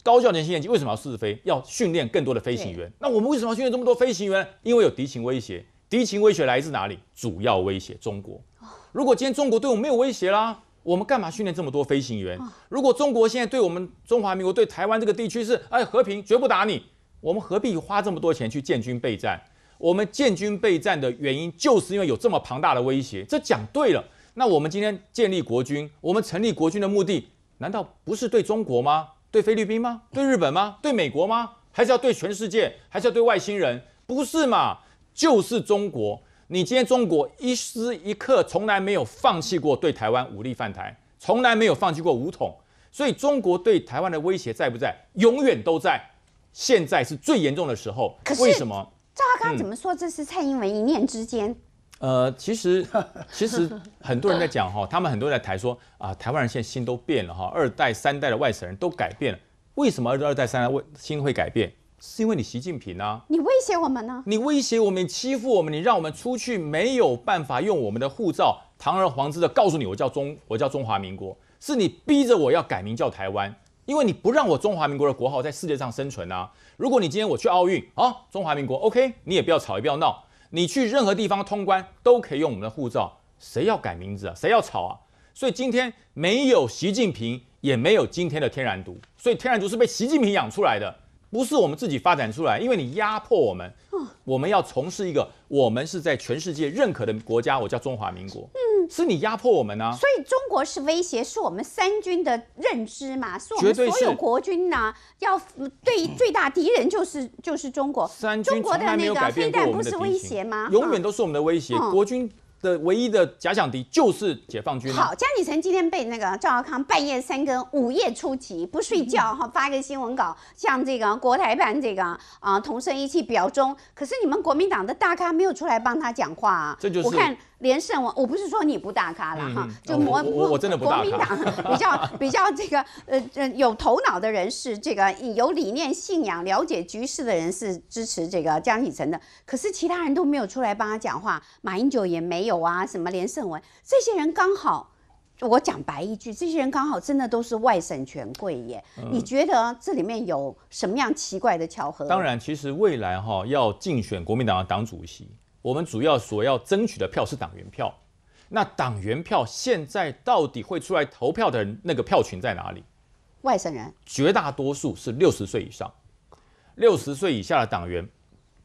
高教型训练机为什么要试飞？要训练更多的飞行员。那我们为什么要训练这么多飞行员？因为有敌情威胁。敌情威胁来自哪里？主要威胁中国。如果今天中国对我们没有威胁啦，我们干嘛训练这么多飞行员？如果中国现在对我们中华民国对台湾这个地区是哎和平绝不打你，我们何必花这么多钱去建军备战？我们建军备战的原因就是因为有这么庞大的威胁。这讲对了。那我们今天建立国军，我们成立国军的目的难道不是对中国吗？对菲律宾吗？对日本吗？对美国吗？还是要对全世界？还是要对外星人？不是嘛？就是中国。你今天中国一丝一刻从来没有放弃过对台湾武力犯台，从来没有放弃过武统。所以中国对台湾的威胁在不在？永远都在。现在是最严重的时候。可是赵阿刚怎么说？这是蔡英文一念之间。呃，其实 其实很多人在讲哈，他们很多人在台说啊，台湾人现在心都变了哈，二代三代的外省人都改变了。为什么二二代三代为心会改变？是因为你习近平呐？你威胁我们呢？你威胁我们，欺负我们，你让我们出去没有办法用我们的护照，堂而皇之的告诉你，我叫中，我叫中华民国，是你逼着我要改名叫台湾，因为你不让我中华民国的国号在世界上生存啊。如果你今天我去奥运，啊，中华民国，OK，你也不要吵，也不要闹。你去任何地方通关都可以用我们的护照，谁要改名字啊？谁要吵啊？所以今天没有习近平，也没有今天的天然毒，所以天然毒是被习近平养出来的，不是我们自己发展出来，因为你压迫我们，我们要从事一个我们是在全世界认可的国家，我叫中华民国。是你压迫我们呢，所以中国是威胁，是我们三军的认知嘛，是我们所有国军呢，要对最大敌人就是就是中国。三军从来没有改变过我们的胁吗？永远都是我们的威胁。国军的唯一的假想敌就是解放军。好，江启臣今天被那个赵少康半夜三更、午夜出击不睡觉哈发个新闻稿，像这个国台办这个啊同声一气表忠，可是你们国民党的大咖没有出来帮他讲话，这就是。连胜文，我不是说你不大咖了哈，就国我我真的不大咖。国民党比较比较这个呃呃有头脑的人是这个有理念信仰了解局势的人是支持这个江启臣的，可是其他人都没有出来帮他讲话，马英九也没有啊，什么连胜文这些人刚好，我讲白一句，这些人刚好真的都是外省权贵耶。你觉得这里面有什么样奇怪的巧合？当然，其实未来哈要竞选国民党的党主席。我们主要所要争取的票是党员票，那党员票现在到底会出来投票的那个票群在哪里？外省人，绝大多数是六十岁以上，六十岁以下的党员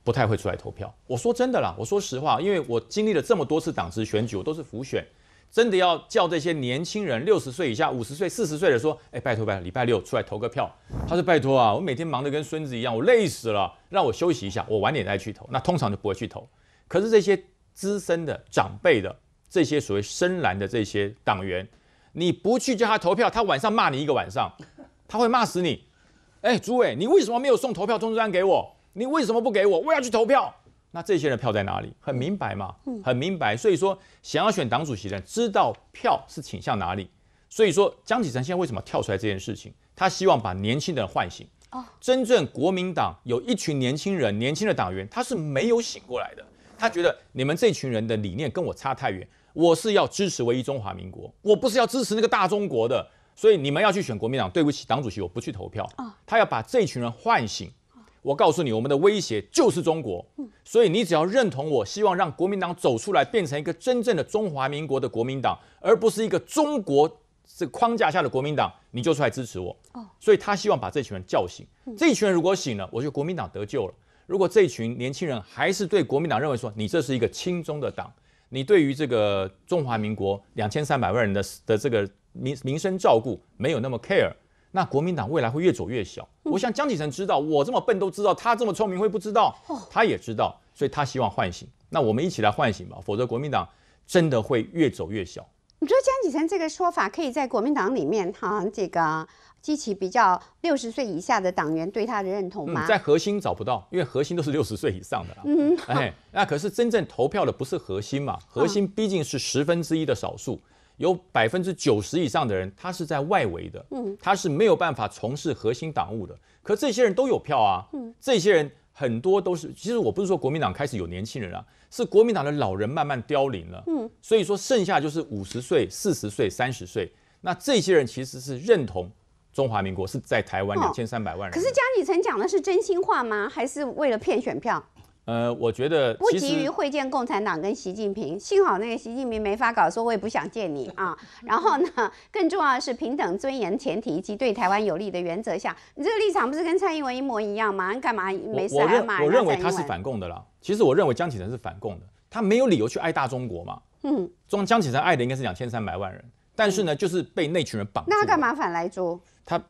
不太会出来投票。我说真的啦，我说实话，因为我经历了这么多次党职选举，我都是浮选。真的要叫这些年轻人六十岁以下、五十岁、四十岁的说，哎，拜托拜托，礼拜六出来投个票。他说拜托啊，我每天忙得跟孙子一样，我累死了，让我休息一下，我晚点再去投。那通常就不会去投。可是这些资深的长辈的这些所谓深蓝的这些党员，你不去叫他投票，他晚上骂你一个晚上，他会骂死你。哎，诸位，你为什么没有送投票通知单给我？你为什么不给我？我要去投票。那这些人票在哪里？很明白嘛，很明白。所以说，想要选党主席的，知道票是倾向哪里。所以说，江启臣现在为什么跳出来这件事情？他希望把年轻人唤醒。哦，真正国民党有一群年轻人，年轻的党员，他是没有醒过来的。他觉得你们这群人的理念跟我差太远，我是要支持唯一中华民国，我不是要支持那个大中国的，所以你们要去选国民党，对不起，党主席我不去投票他要把这群人唤醒，我告诉你，我们的威胁就是中国，所以你只要认同我希望让国民党走出来，变成一个真正的中华民国的国民党，而不是一个中国这框架下的国民党，你就出来支持我。所以他希望把这群人叫醒，这群人如果醒了，我觉得国民党得救了。如果这群年轻人还是对国民党认为说你这是一个轻中的党，你对于这个中华民国两千三百万人的的这个民民生照顾没有那么 care，那国民党未来会越走越小。我想江启臣知道我这么笨都知道，他这么聪明会不知道，他也知道，所以他希望唤醒。那我们一起来唤醒吧，否则国民党真的会越走越小。你说江启臣这个说法可以在国民党里面哈，这个。激起比较六十岁以下的党员对他的认同吗？在核心找不到，因为核心都是六十岁以上的啦。嗯，哎，那可是真正投票的不是核心嘛？核心毕竟是十分之一的少数，有百分之九十以上的人，他是在外围的，他是没有办法从事核心党务的。可这些人都有票啊。嗯，这些人很多都是，其实我不是说国民党开始有年轻人啊，是国民党的老人慢慢凋零了。嗯，所以说剩下就是五十岁、四十岁、三十岁，那这些人其实是认同。中华民国是在台湾两千三百万人。可是江启澄讲的是真心话吗？还是为了骗选票？呃，我觉得不急于会见共产党跟习近平。幸好那个习近平没发稿说我也不想见你啊。然后呢，更重要的是平等尊严前提及对台湾有利的原则下，你这个立场不是跟蔡英文一模一样吗？干嘛没事还骂我认为他是反共的啦。其实我认为江启澄是反共的，他没有理由去爱大中国嘛。嗯，中江启澄爱的应该是两千三百万人，但是呢，就是被那群人绑住那他干嘛反来捉？他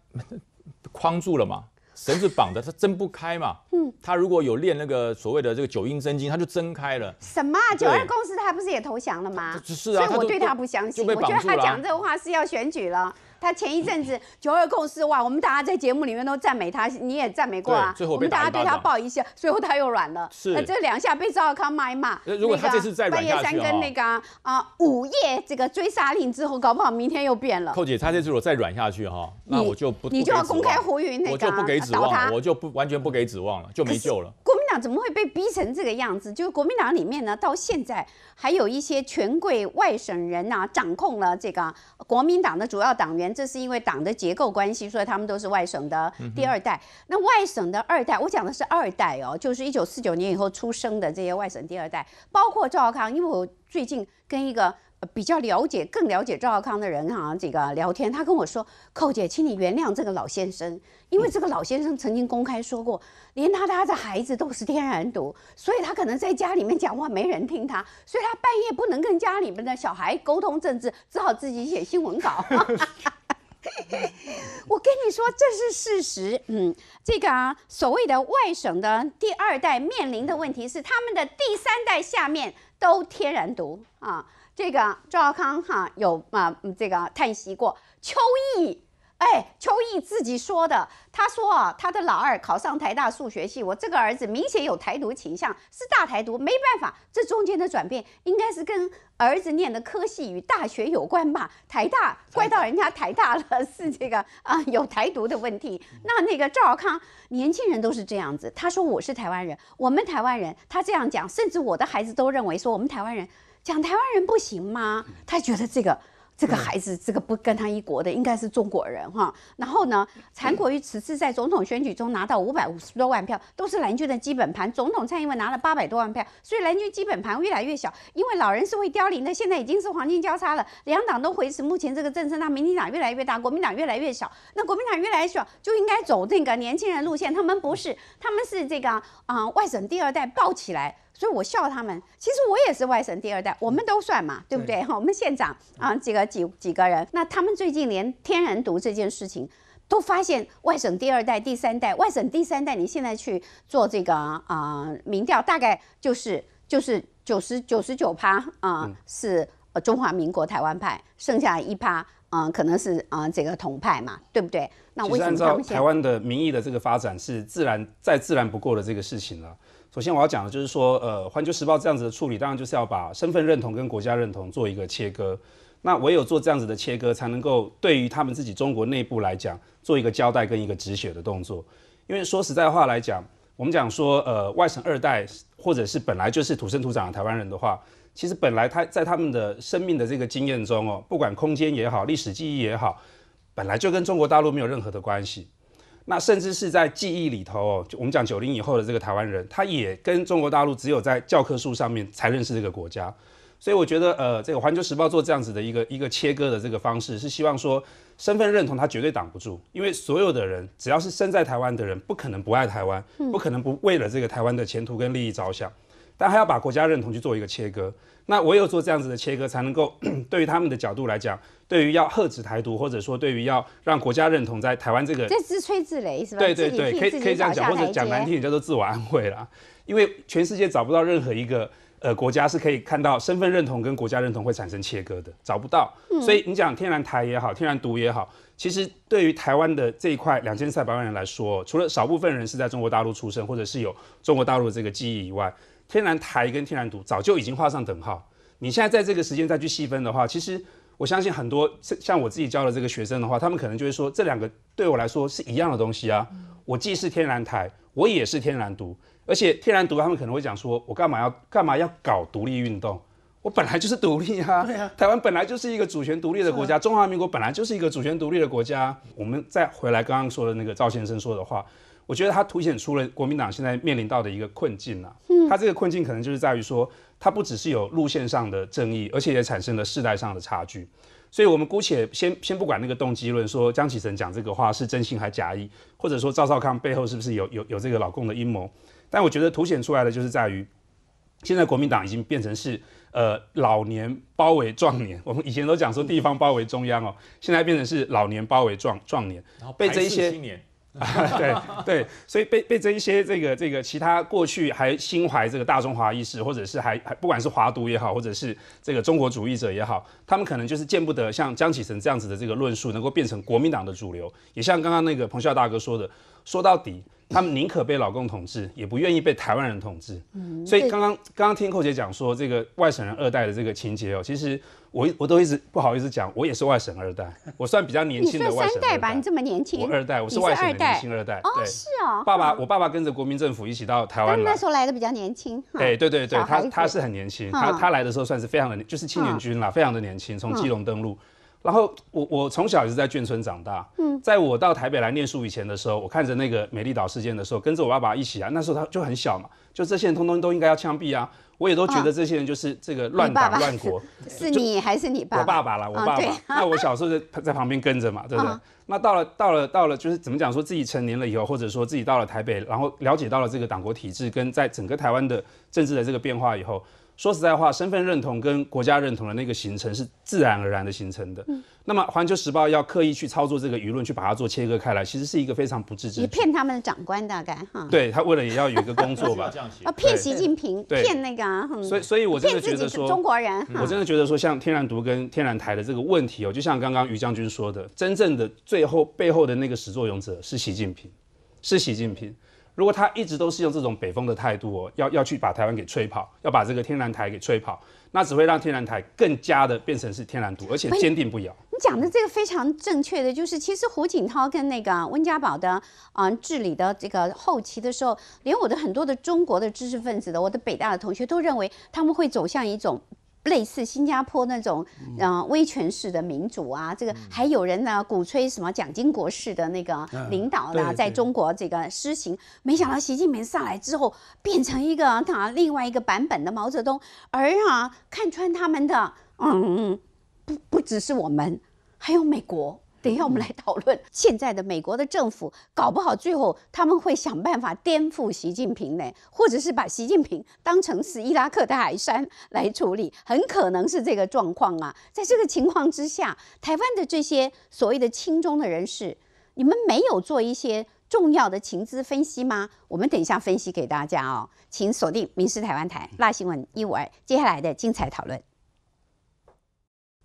框住了嘛，绳子绑着，他睁不开嘛。嗯，他如果有练那个所谓的这个九阴真经，他就睁开了。什么？九二公司他不是也投降了吗？是啊。所以我对他不相信。我觉得他讲这个话是要选举了。他前一阵子九二共识哇，我们大家在节目里面都赞美他，你也赞美过啊。我们大家对他抱一下，最后他又软了。是。那这两下被赵尔康骂一骂，那如果他这次再软下去，半夜三更那个啊，午夜这个追杀令之后，搞不好明天又变了。寇姐，他这次如果再软下去哈，那我就不你就要公开呼吁那个我就不给望了，我就不完全不给指望了，就没救了。国民党怎么会被逼成这个样子？就是国民党里面呢，到现在还有一些权贵外省人啊，掌控了这个国民党的主要党员。这是因为党的结构关系，所以他们都是外省的第二代。那外省的二代，我讲的是二代哦，就是一九四九年以后出生的这些外省第二代，包括赵康，因为我最近跟一个。比较了解、更了解赵康的人哈，这个聊天，他跟我说：“寇姐，请你原谅这个老先生，因为这个老先生曾经公开说过，连他家的孩子都是天然毒，所以他可能在家里面讲话没人听他，所以他半夜不能跟家里面的小孩沟通政治，只好自己写新闻稿。”我跟你说，这是事实。嗯，这个所谓的外省的第二代面临的问题是，他们的第三代下面都天然毒啊。这个赵少康哈有啊这个叹息过邱毅，哎，邱毅自己说的，他说啊，他的老二考上台大数学系，我这个儿子明显有台独倾向，是大台独，没办法，这中间的转变应该是跟儿子念的科系与大学有关吧？台大怪到人家台大了，是这个啊，有台独的问题。那那个赵少康，年轻人都是这样子，他说我是台湾人，我们台湾人，他这样讲，甚至我的孩子都认为说我们台湾人。讲台湾人不行吗？他觉得这个这个孩子，这个不跟他一国的，应该是中国人哈。然后呢，蔡国于此次在总统选举中拿到五百五十多万票，都是蓝军的基本盘。总统蔡英文拿了八百多万票，所以蓝军基本盘越来越小，因为老人是会凋零的。现在已经是黄金交叉了，两党都维持目前这个政策，那民进党越来越大，国民党越来越小。那国民党越来越小，就应该走这个年轻人路线。他们不是，他们是这个啊外省第二代抱起来。所以我笑他们，其实我也是外省第二代，我们都算嘛，对不对？我们县长啊，几个几几个人，那他们最近连天然毒这件事情，都发现外省第二代、第三代，外省第三代，你现在去做这个啊，民调大概就是就是九十九十九趴啊是中华民国台湾派，剩下一趴啊可能是啊这个统派嘛，对不对？那我是按照台湾的民意的这个发展，是自然再自然不过的这个事情了。首先我要讲的就是说，呃，《环球时报》这样子的处理，当然就是要把身份认同跟国家认同做一个切割。那唯有做这样子的切割，才能够对于他们自己中国内部来讲做一个交代跟一个止血的动作。因为说实在话来讲，我们讲说，呃，外省二代或者是本来就是土生土长的台湾人的话，其实本来他在他们的生命的这个经验中哦，不管空间也好，历史记忆也好，本来就跟中国大陆没有任何的关系。那甚至是在记忆里头，就我们讲九零以后的这个台湾人，他也跟中国大陆只有在教科书上面才认识这个国家，所以我觉得，呃，这个《环球时报》做这样子的一个一个切割的这个方式，是希望说身份认同他绝对挡不住，因为所有的人只要是身在台湾的人，不可能不爱台湾，不可能不为了这个台湾的前途跟利益着想，但还要把国家认同去做一个切割。那唯有做这样子的切割，才能够 对于他们的角度来讲，对于要遏止台独，或者说对于要让国家认同在台湾这个，这是自吹自擂是吧？对对对，可以可以这样讲，或者讲难听点叫做自我安慰啦。因为全世界找不到任何一个呃国家是可以看到身份认同跟国家认同会产生切割的，找不到。所以你讲天然台也好，天然独也好，其实对于台湾的这一块两千三百万人来说，除了少部分人是在中国大陆出生，或者是有中国大陆的这个记忆以外。天然台跟天然独早就已经画上等号。你现在在这个时间再去细分的话，其实我相信很多像我自己教的这个学生的话，他们可能就会说这两个对我来说是一样的东西啊。我既是天然台，我也是天然独。而且天然独，他们可能会讲说，我干嘛要干嘛要搞独立运动？我本来就是独立啊。对啊，台湾本来就是一个主权独立的国家，中华民国本来就是一个主权独立的国家。我们再回来刚刚说的那个赵先生说的话。我觉得它凸显出了国民党现在面临到的一个困境啊，它这个困境可能就是在于说，它不只是有路线上的争议，而且也产生了世代上的差距。所以，我们姑且先先不管那个动机论，说江启臣讲这个话是真心还假意，或者说赵少康背后是不是有有有这个老共的阴谋。但我觉得凸显出来的就是在于，现在国民党已经变成是呃老年包围壮年，我们以前都讲说地方包围中央哦，现在变成是老年包围壮壮年，然后被这一些。对对，所以被被这一些这个这个其他过去还心怀这个大中华意识，或者是还还不管是华独也好，或者是这个中国主义者也好，他们可能就是见不得像江启臣这样子的这个论述能够变成国民党的主流，也像刚刚那个彭笑大哥说的。说到底，他们宁可被老公统治，也不愿意被台湾人统治。嗯，所以刚刚刚刚听寇姐讲说这个外省人二代的这个情节哦，其实我我都一直不好意思讲，我也是外省二代，我算比较年轻的外省二代吧，你这么年轻，我二代，我是外省年轻二代，对，是哦，爸爸，我爸爸跟着国民政府一起到台湾，但那时候来的比较年轻，哎，对对对，他他是很年轻，他他来的时候算是非常的，就是青年军啦，非常的年轻，从基隆登陆。然后我我从小也是在眷村长大。嗯，在我到台北来念书以前的时候，我看着那个美丽岛事件的时候，跟着我爸爸一起啊。那时候他就很小嘛，就这些人通通都应该要枪毙啊。我也都觉得这些人就是这个乱党乱国。是你还是你爸？我爸爸啦，我爸。爸。那我小时候在在旁边跟着嘛，对不对？那到了到了到了，就是怎么讲说自己成年了以后，或者说自己到了台北，然后了解到了这个党国体制跟在整个台湾的政治的这个变化以后。说实在话，身份认同跟国家认同的那个形成是自然而然的形成的。嗯，那么《环球时报》要刻意去操作这个舆论，去把它做切割开来，其实是一个非常不智之举。你骗他们的长官大概哈？对他为了也要有一个工作吧？要啊，骗习近平，骗那个。所以，所以我觉得说，中国人，我真的觉得说，像天然毒跟天然台的这个问题哦，就像刚刚于将军说的，真正的最后背后的那个始作俑者是习近平，是习近平。如果他一直都是用这种北风的态度，哦，要要去把台湾给吹跑，要把这个天然台给吹跑，那只会让天然台更加的变成是天然毒，而且坚定不移。你讲的这个非常正确的，就是其实胡锦涛跟那个温家宝的啊治理的这个后期的时候，连我的很多的中国的知识分子的，我的北大的同学都认为他们会走向一种。类似新加坡那种，嗯，威权式的民主啊，这个还有人呢，鼓吹什么蒋经国式的那个领导呢，在中国这个施行。没想到习近平上来之后，变成一个他另外一个版本的毛泽东，而啊，看穿他们的，嗯，不不只是我们，还有美国。等一下，我们来讨论现在的美国的政府，搞不好最后他们会想办法颠覆习近平呢，或者是把习近平当成是伊拉克的海山来处理，很可能是这个状况啊。在这个情况之下，台湾的这些所谓的亲中的人士，你们没有做一些重要的情资分析吗？我们等一下分析给大家哦，请锁定《民视台湾台》大新闻一五二，接下来的精彩讨论。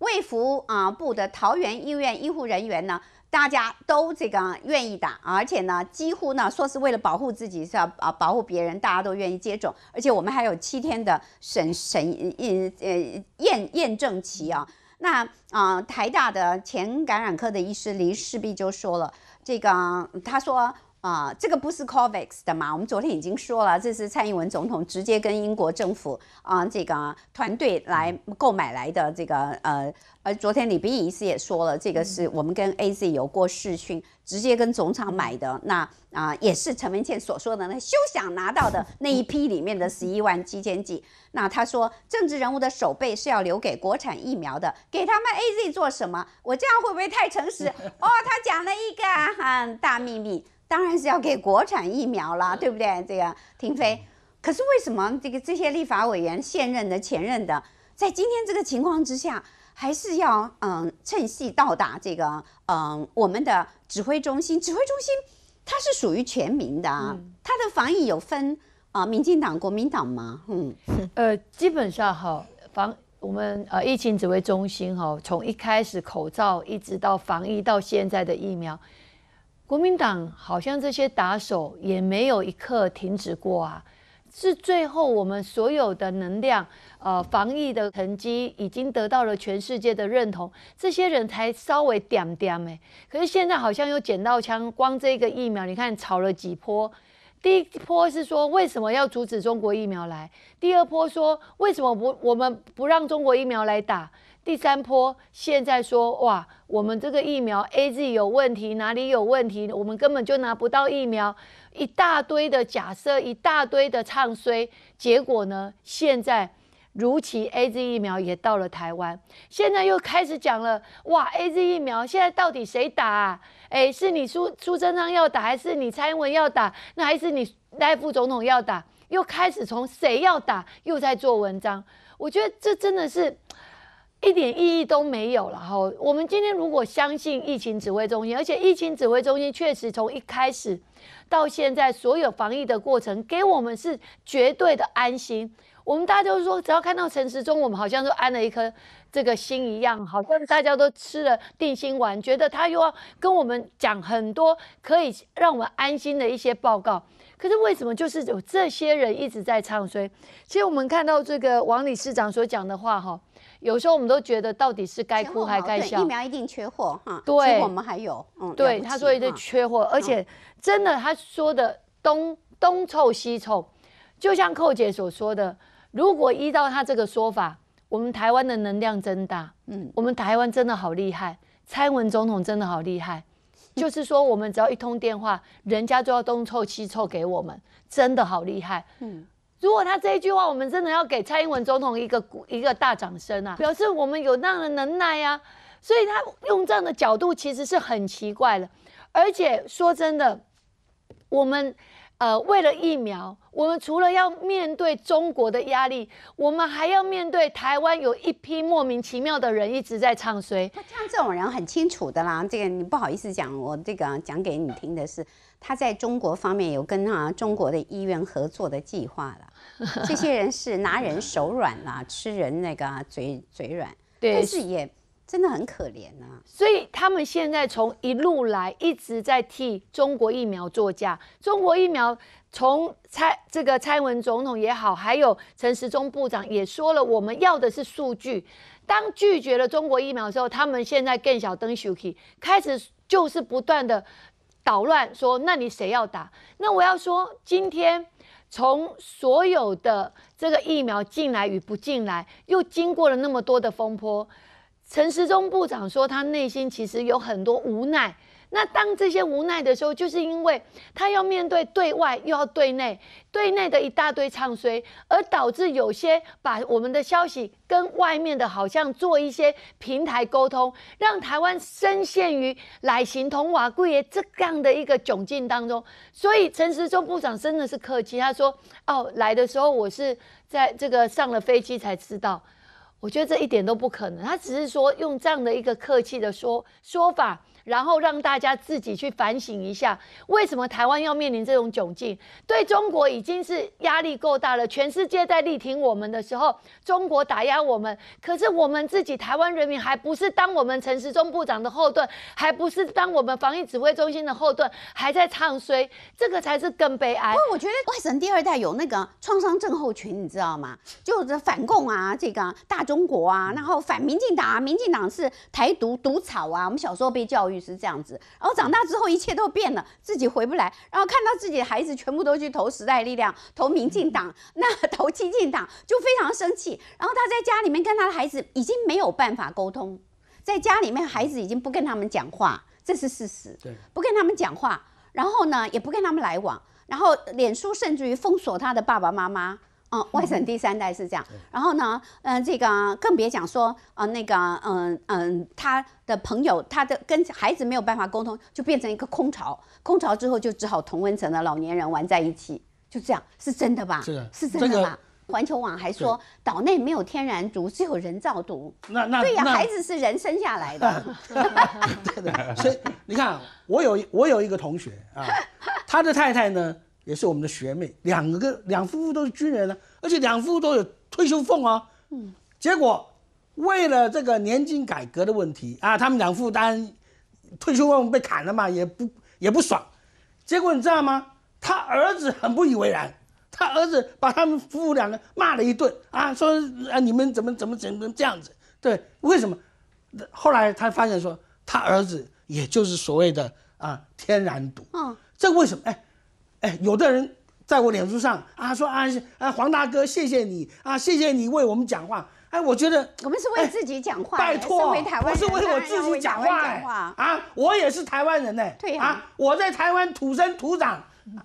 卫福啊部的桃园医院医护人员呢，大家都这个愿意打，而且呢，几乎呢说是为了保护自己，是吧？啊保护别人，大家都愿意接种。而且我们还有七天的审审验呃验验证期啊。那啊台大的前感染科的医师林世璧就说了，这个他说。啊，这个不是 Covax 的嘛？我们昨天已经说了，这是蔡英文总统直接跟英国政府啊，这个团队来购买来的。这个呃，而昨天李斌义司也说了，这个是我们跟 A Z 有过试训，直接跟总厂买的。那啊，也是陈文茜所说的那休想拿到的那一批里面的十一万七千几。那他说，政治人物的手背是要留给国产疫苗的，给他们 A Z 做什么？我这样会不会太诚实？哦，他讲了一个很大秘密。当然是要给国产疫苗啦，对不对？这个婷飞，可是为什么这个这些立法委员现任的、前任的，在今天这个情况之下，还是要嗯趁隙到达这个嗯我们的指挥中心？指挥中心它是属于全民的啊，它的防疫有分啊民进党、国民党吗？嗯，呃，基本上哈防我们呃疫情指挥中心哈，从一开始口罩一直到防疫到现在的疫苗。国民党好像这些打手也没有一刻停止过啊！是最后，我们所有的能量，呃，防疫的成绩已经得到了全世界的认同，这些人才稍微点点哎。可是现在好像又捡到枪，光这个疫苗，你看炒了几波。第一波是说为什么要阻止中国疫苗来？第二波说为什么不我们不让中国疫苗来打？第三波，现在说哇，我们这个疫苗 A Z 有问题，哪里有问题？我们根本就拿不到疫苗，一大堆的假设，一大堆的唱衰。结果呢，现在如期 A Z 疫苗也到了台湾，现在又开始讲了哇，A Z 疫苗现在到底谁打？啊？哎，是你苏苏贞昌要打，还是你蔡英文要打？那还是你赖副总统要打？又开始从谁要打又在做文章。我觉得这真的是。一点意义都没有了哈！我们今天如果相信疫情指挥中心，而且疫情指挥中心确实从一开始到现在，所有防疫的过程给我们是绝对的安心。我们大家就是说，只要看到陈时中，我们好像都安了一颗这个心一样，好像大家都吃了定心丸，觉得他又要跟我们讲很多可以让我们安心的一些报告。可是为什么就是有这些人一直在唱衰？其实我们看到这个王理事长所讲的话，哈。有时候我们都觉得，到底是该哭还是该笑？疫苗一定缺货哈。对，我们还有。对，他说一定缺货，而且真的，他说的东东凑西凑，就像寇姐所说的，如果依照他这个说法，我们台湾的能量真大，嗯，我们台湾真的好厉害，蔡文总统真的好厉害，就是说，我们只要一通电话，人家就要东凑西凑给我们，真的好厉害，嗯。如果他这一句话，我们真的要给蔡英文总统一个鼓一个大掌声啊，表示我们有那样的能耐呀。所以他用这样的角度，其实是很奇怪的。而且说真的，我们呃为了疫苗，我们除了要面对中国的压力，我们还要面对台湾有一批莫名其妙的人一直在唱衰。像这种人很清楚的啦，这个你不好意思讲，我这个讲给你听的是，他在中国方面有跟啊中国的医院合作的计划了。这些人是拿人手软啊，吃人那个嘴嘴软，但是也真的很可怜啊。所以他们现在从一路来一直在替中国疫苗作假。中国疫苗从蔡这个蔡文总统也好，还有陈时中部长也说了，我们要的是数据。当拒绝了中国疫苗之后，他们现在更小登鼠气，开始就是不断的捣乱，说那你谁要打？那我要说今天。从所有的这个疫苗进来与不进来，又经过了那么多的风波，陈时中部长说，他内心其实有很多无奈。那当这些无奈的时候，就是因为他要面对对外又要对内，对内的一大堆唱衰，而导致有些把我们的消息跟外面的，好像做一些平台沟通，让台湾深陷于来行同瓦贵耶这样的一个窘境当中。所以陈时中部长真的是客气，他说：“哦，来的时候我是在这个上了飞机才知道。”我觉得这一点都不可能，他只是说用这样的一个客气的说说法。然后让大家自己去反省一下，为什么台湾要面临这种窘境？对中国已经是压力够大了，全世界在力挺我们的时候，中国打压我们，可是我们自己台湾人民还不是当我们陈时中部长的后盾，还不是当我们防疫指挥中心的后盾，还在唱衰，这个才是更悲哀。因为我觉得外省第二代有那个创伤症候群，你知道吗？就是反共啊，这个大中国啊，然后反民进党，啊，民进党是台独毒草啊。我们小时候被教育。于是这样子，然后长大之后一切都变了，自己回不来，然后看到自己的孩子全部都去投时代力量，投民进党，那投激进党就非常生气，然后他在家里面跟他的孩子已经没有办法沟通，在家里面孩子已经不跟他们讲话，这是事实，对，不跟他们讲话，然后呢也不跟他们来往，然后脸书甚至于封锁他的爸爸妈妈。嗯，外省第三代是这样，然后呢，嗯，这个更别讲说，呃，那个，嗯嗯，他的朋友，他的跟孩子没有办法沟通，就变成一个空巢，空巢之后就只好同温层的老年人玩在一起，就这样，是真的吧？是的，是真的吧？环球网还说，岛内没有天然毒，只有人造毒。那那对呀，孩子是人生下来的。对对，所以你看，我有我有一个同学啊，他的太太呢。也是我们的学妹，两个两夫妇都是军人呢，而且两夫妇都有退休俸啊。嗯。结果为了这个年金改革的问题啊，他们两夫妇当然退休俸被砍了嘛，也不也不爽。结果你知道吗？他儿子很不以为然，他儿子把他们夫妇两个骂了一顿啊，说啊你们怎么怎么怎么这样子？对，为什么？后来他发现说，他儿子也就是所谓的啊天然赌。嗯。这为什么？哎。哎，有的人在我脸书上啊说啊啊黄大哥谢谢你啊谢谢你为我们讲话。哎，我觉得我们是为自己讲话，拜托，不是为我自己讲话。啊，我也是台湾人哎，啊，我在台湾土生土长，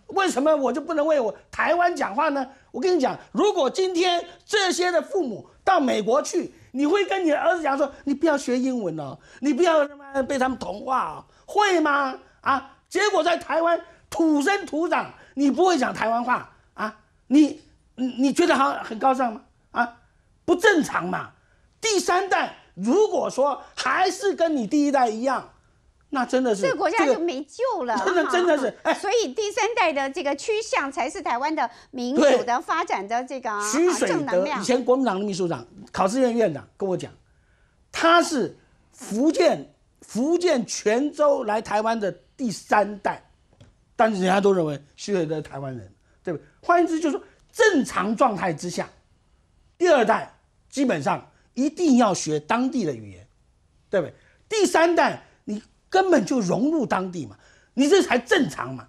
为什么我就不能为我台湾讲话呢？我跟你讲，如果今天这些的父母到美国去，你会跟你儿子讲说你不要学英文哦，你不要他妈被他们同化哦，会吗？啊，结果在台湾。土生土长，你不会讲台湾话啊？你你你觉得好很高尚吗？啊，不正常嘛！第三代如果说还是跟你第一代一样，那真的是这个国家就没救了。真的真的是哎，所以第三代的这个趋向才是台湾的民主的发展的这个势。正能量。以前国民党的秘书长、考试院院长跟我讲，他是福建福建泉州来台湾的第三代。但是人家都认为，的台湾人，对不？换言之，就是说，正常状态之下，第二代基本上一定要学当地的语言，对不对？第三代你根本就融入当地嘛，你这才正常嘛。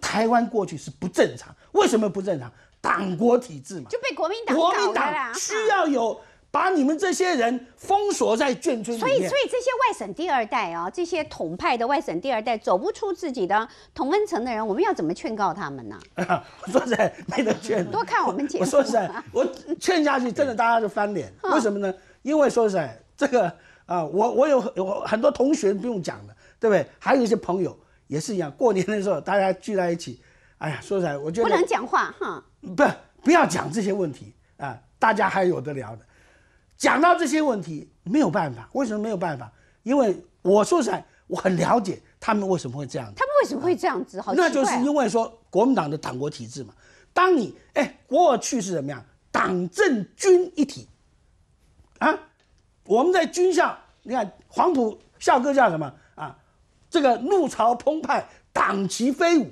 台湾过去是不正常，为什么不正常？党国体制嘛，就被国民党国民党需要有。把你们这些人封锁在眷村里所以所以这些外省第二代啊，这些统派的外省第二代走不出自己的同恩城的人，我们要怎么劝告他们呢？啊，说实在没得劝。多看我们姐。我说实在，我劝下去，真的大家就翻脸。为什么呢？因为说实在，这个啊，我我有我很多同学不用讲了，对不对？还有一些朋友也是一样。过年的时候大家聚在一起，哎呀，说实在，我觉得不能讲话哈。不，不要讲这些问题啊，大家还有得聊的。讲到这些问题，没有办法，为什么没有办法？因为我说实在，我很了解他们为什么会这样。他们为什么会这样子？好，那就是因为说国民党的党国体制嘛。当你哎过去是怎么样，党政军一体啊？我们在军校，你看黄埔校歌叫什么啊？这个怒潮澎湃，党旗飞舞。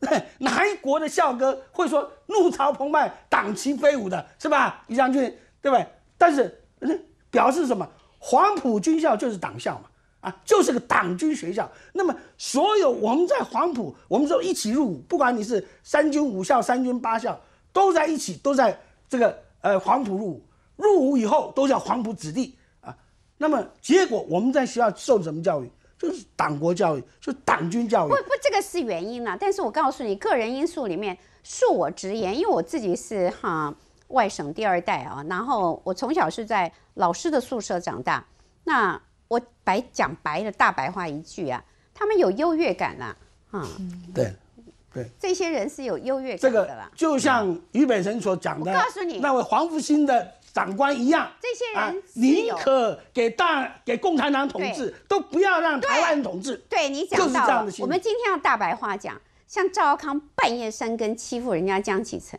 哪一国的校歌会说怒潮澎湃，党旗飞舞的？是吧，李将军，对不对？但是。那表示什么？黄埔军校就是党校嘛，啊，就是个党军学校。那么，所有我们在黄埔，我们说一起入伍，不管你是三军五校、三军八校，都在一起，都在这个呃黄埔入伍。入伍以后都叫黄埔子弟啊。那么，结果我们在学校受什么教育？就是党国教育，是党军教育。不不，这个是原因啊。但是我告诉你，个人因素里面，恕我直言，因为我自己是哈。外省第二代啊，然后我从小是在老师的宿舍长大。那我白讲白的大白话一句啊，他们有优越感啦，啊，对，对，这些人是有优越感的啦。就像俞本成所讲的，告你，那位黄福兴的长官一样，这些人宁可给大给共产党统治，都不要让台湾统治。对你讲到，我们今天要大白话讲，像赵耀康半夜三更欺负人家江启程。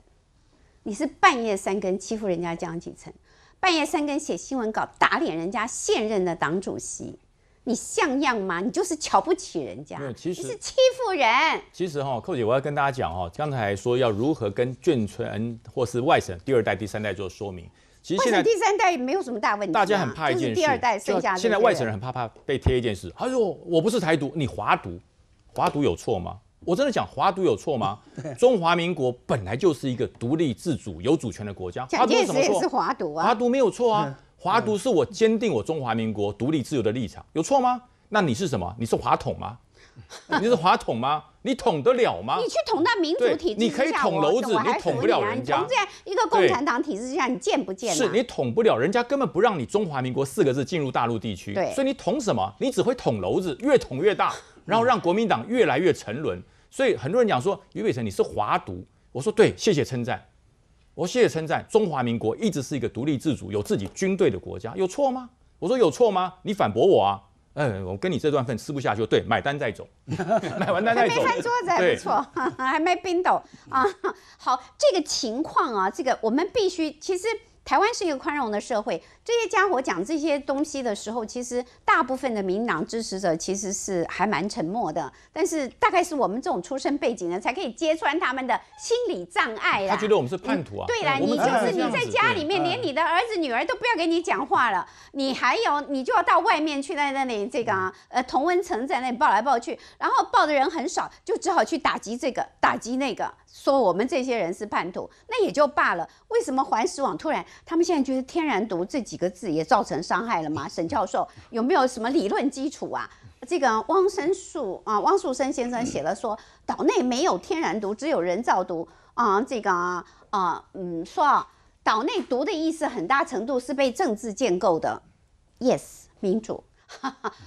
你是半夜三更欺负人家江启臣，半夜三更写新闻稿打脸人家现任的党主席，你像样吗？你就是瞧不起人家，你是欺负人。其实哈，寇姐，我要跟大家讲哈，刚才说要如何跟眷村或是外省第二代、第三代做说明，其实现在第三代没有什么大问题，大家很怕一件事，就是第二代剩下的。现在外省人很怕怕被贴一件事，哎呦，我不是台独，你华独，华独有错吗？我真的讲华独有错吗？中华民国本来就是一个独立自主、有主权的国家。蒋介石也是华独啊，华独没有错啊，华独是我坚定我中华民国独立自由的立场，有错吗？那你是什么？你是华统吗？你是华统吗？你统得了吗？你去统那民主体制你可以捅娄子，你捅不了？人这样一个共产党体制之下，你见不见？是你捅不了，人家根本不让你中华民国四个字进入大陆地区，所以你捅什么？你只会捅娄子，越捅越大，然后让国民党越来越沉沦。所以很多人讲说，俞北辰你是华独，我说对，谢谢称赞，我谢谢称赞，中华民国一直是一个独立自主、有自己军队的国家，有错吗？我说有错吗？你反驳我啊？嗯，我跟你这段份吃不下去，对，买单再走，买完单再走。还没错，还没冰豆啊？好，这个情况啊，这个我们必须，其实台湾是一个宽容的社会。这些家伙讲这些东西的时候，其实大部分的民党支持者其实是还蛮沉默的。但是大概是我们这种出身背景的，才可以揭穿他们的心理障碍啦。他觉得我们是叛徒啊！对啦，你就是你在家里面，连你的儿子女儿都不要跟你讲话了，你还有你就要到外面去在那里这个呃童文成在那里抱来抱去，然后抱的人很少，就只好去打击这个打击那个，说我们这些人是叛徒，那也就罢了。为什么环视网突然他们现在就是天然毒自己？几个字也造成伤害了吗？沈教授有没有什么理论基础啊？这个汪生树啊，汪树生先生写了说，岛内没有天然毒，只有人造毒啊。这个啊，嗯，说岛内毒的意思很大程度是被政治建构的。Yes，民主。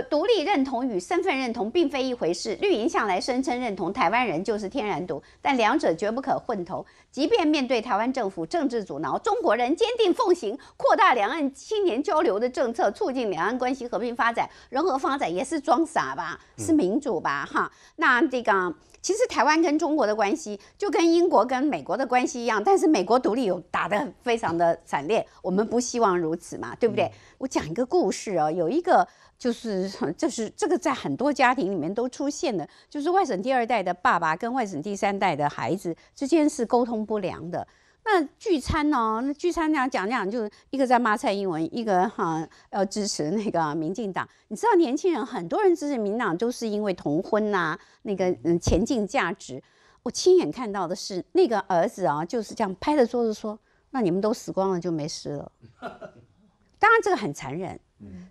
独立认同与身份认同并非一回事。绿营向来声称认同台湾人就是天然独，但两者绝不可混同。即便面对台湾政府政治阻挠，中国人坚定奉行扩大两岸青年交流的政策，促进两岸关系和平发展、融合发展，也是装傻吧？是民主吧？哈，那这个其实台湾跟中国的关系就跟英国跟美国的关系一样，但是美国独立有打得非常的惨烈，我们不希望如此嘛，对不对？我讲一个故事啊，有一个。就是，就是这个在很多家庭里面都出现的，就是外省第二代的爸爸跟外省第三代的孩子之间是沟通不良的。那聚餐呢？那聚餐讲讲讲，就一个在骂蔡英文，一个哈要支持那个民进党。你知道，年轻人很多人支持民党都是因为同婚呐，那个嗯前进价值。我亲眼看到的是，那个儿子啊，就是这样拍着桌子说：“那你们都死光了，就没事了。” 当然，这个很残忍。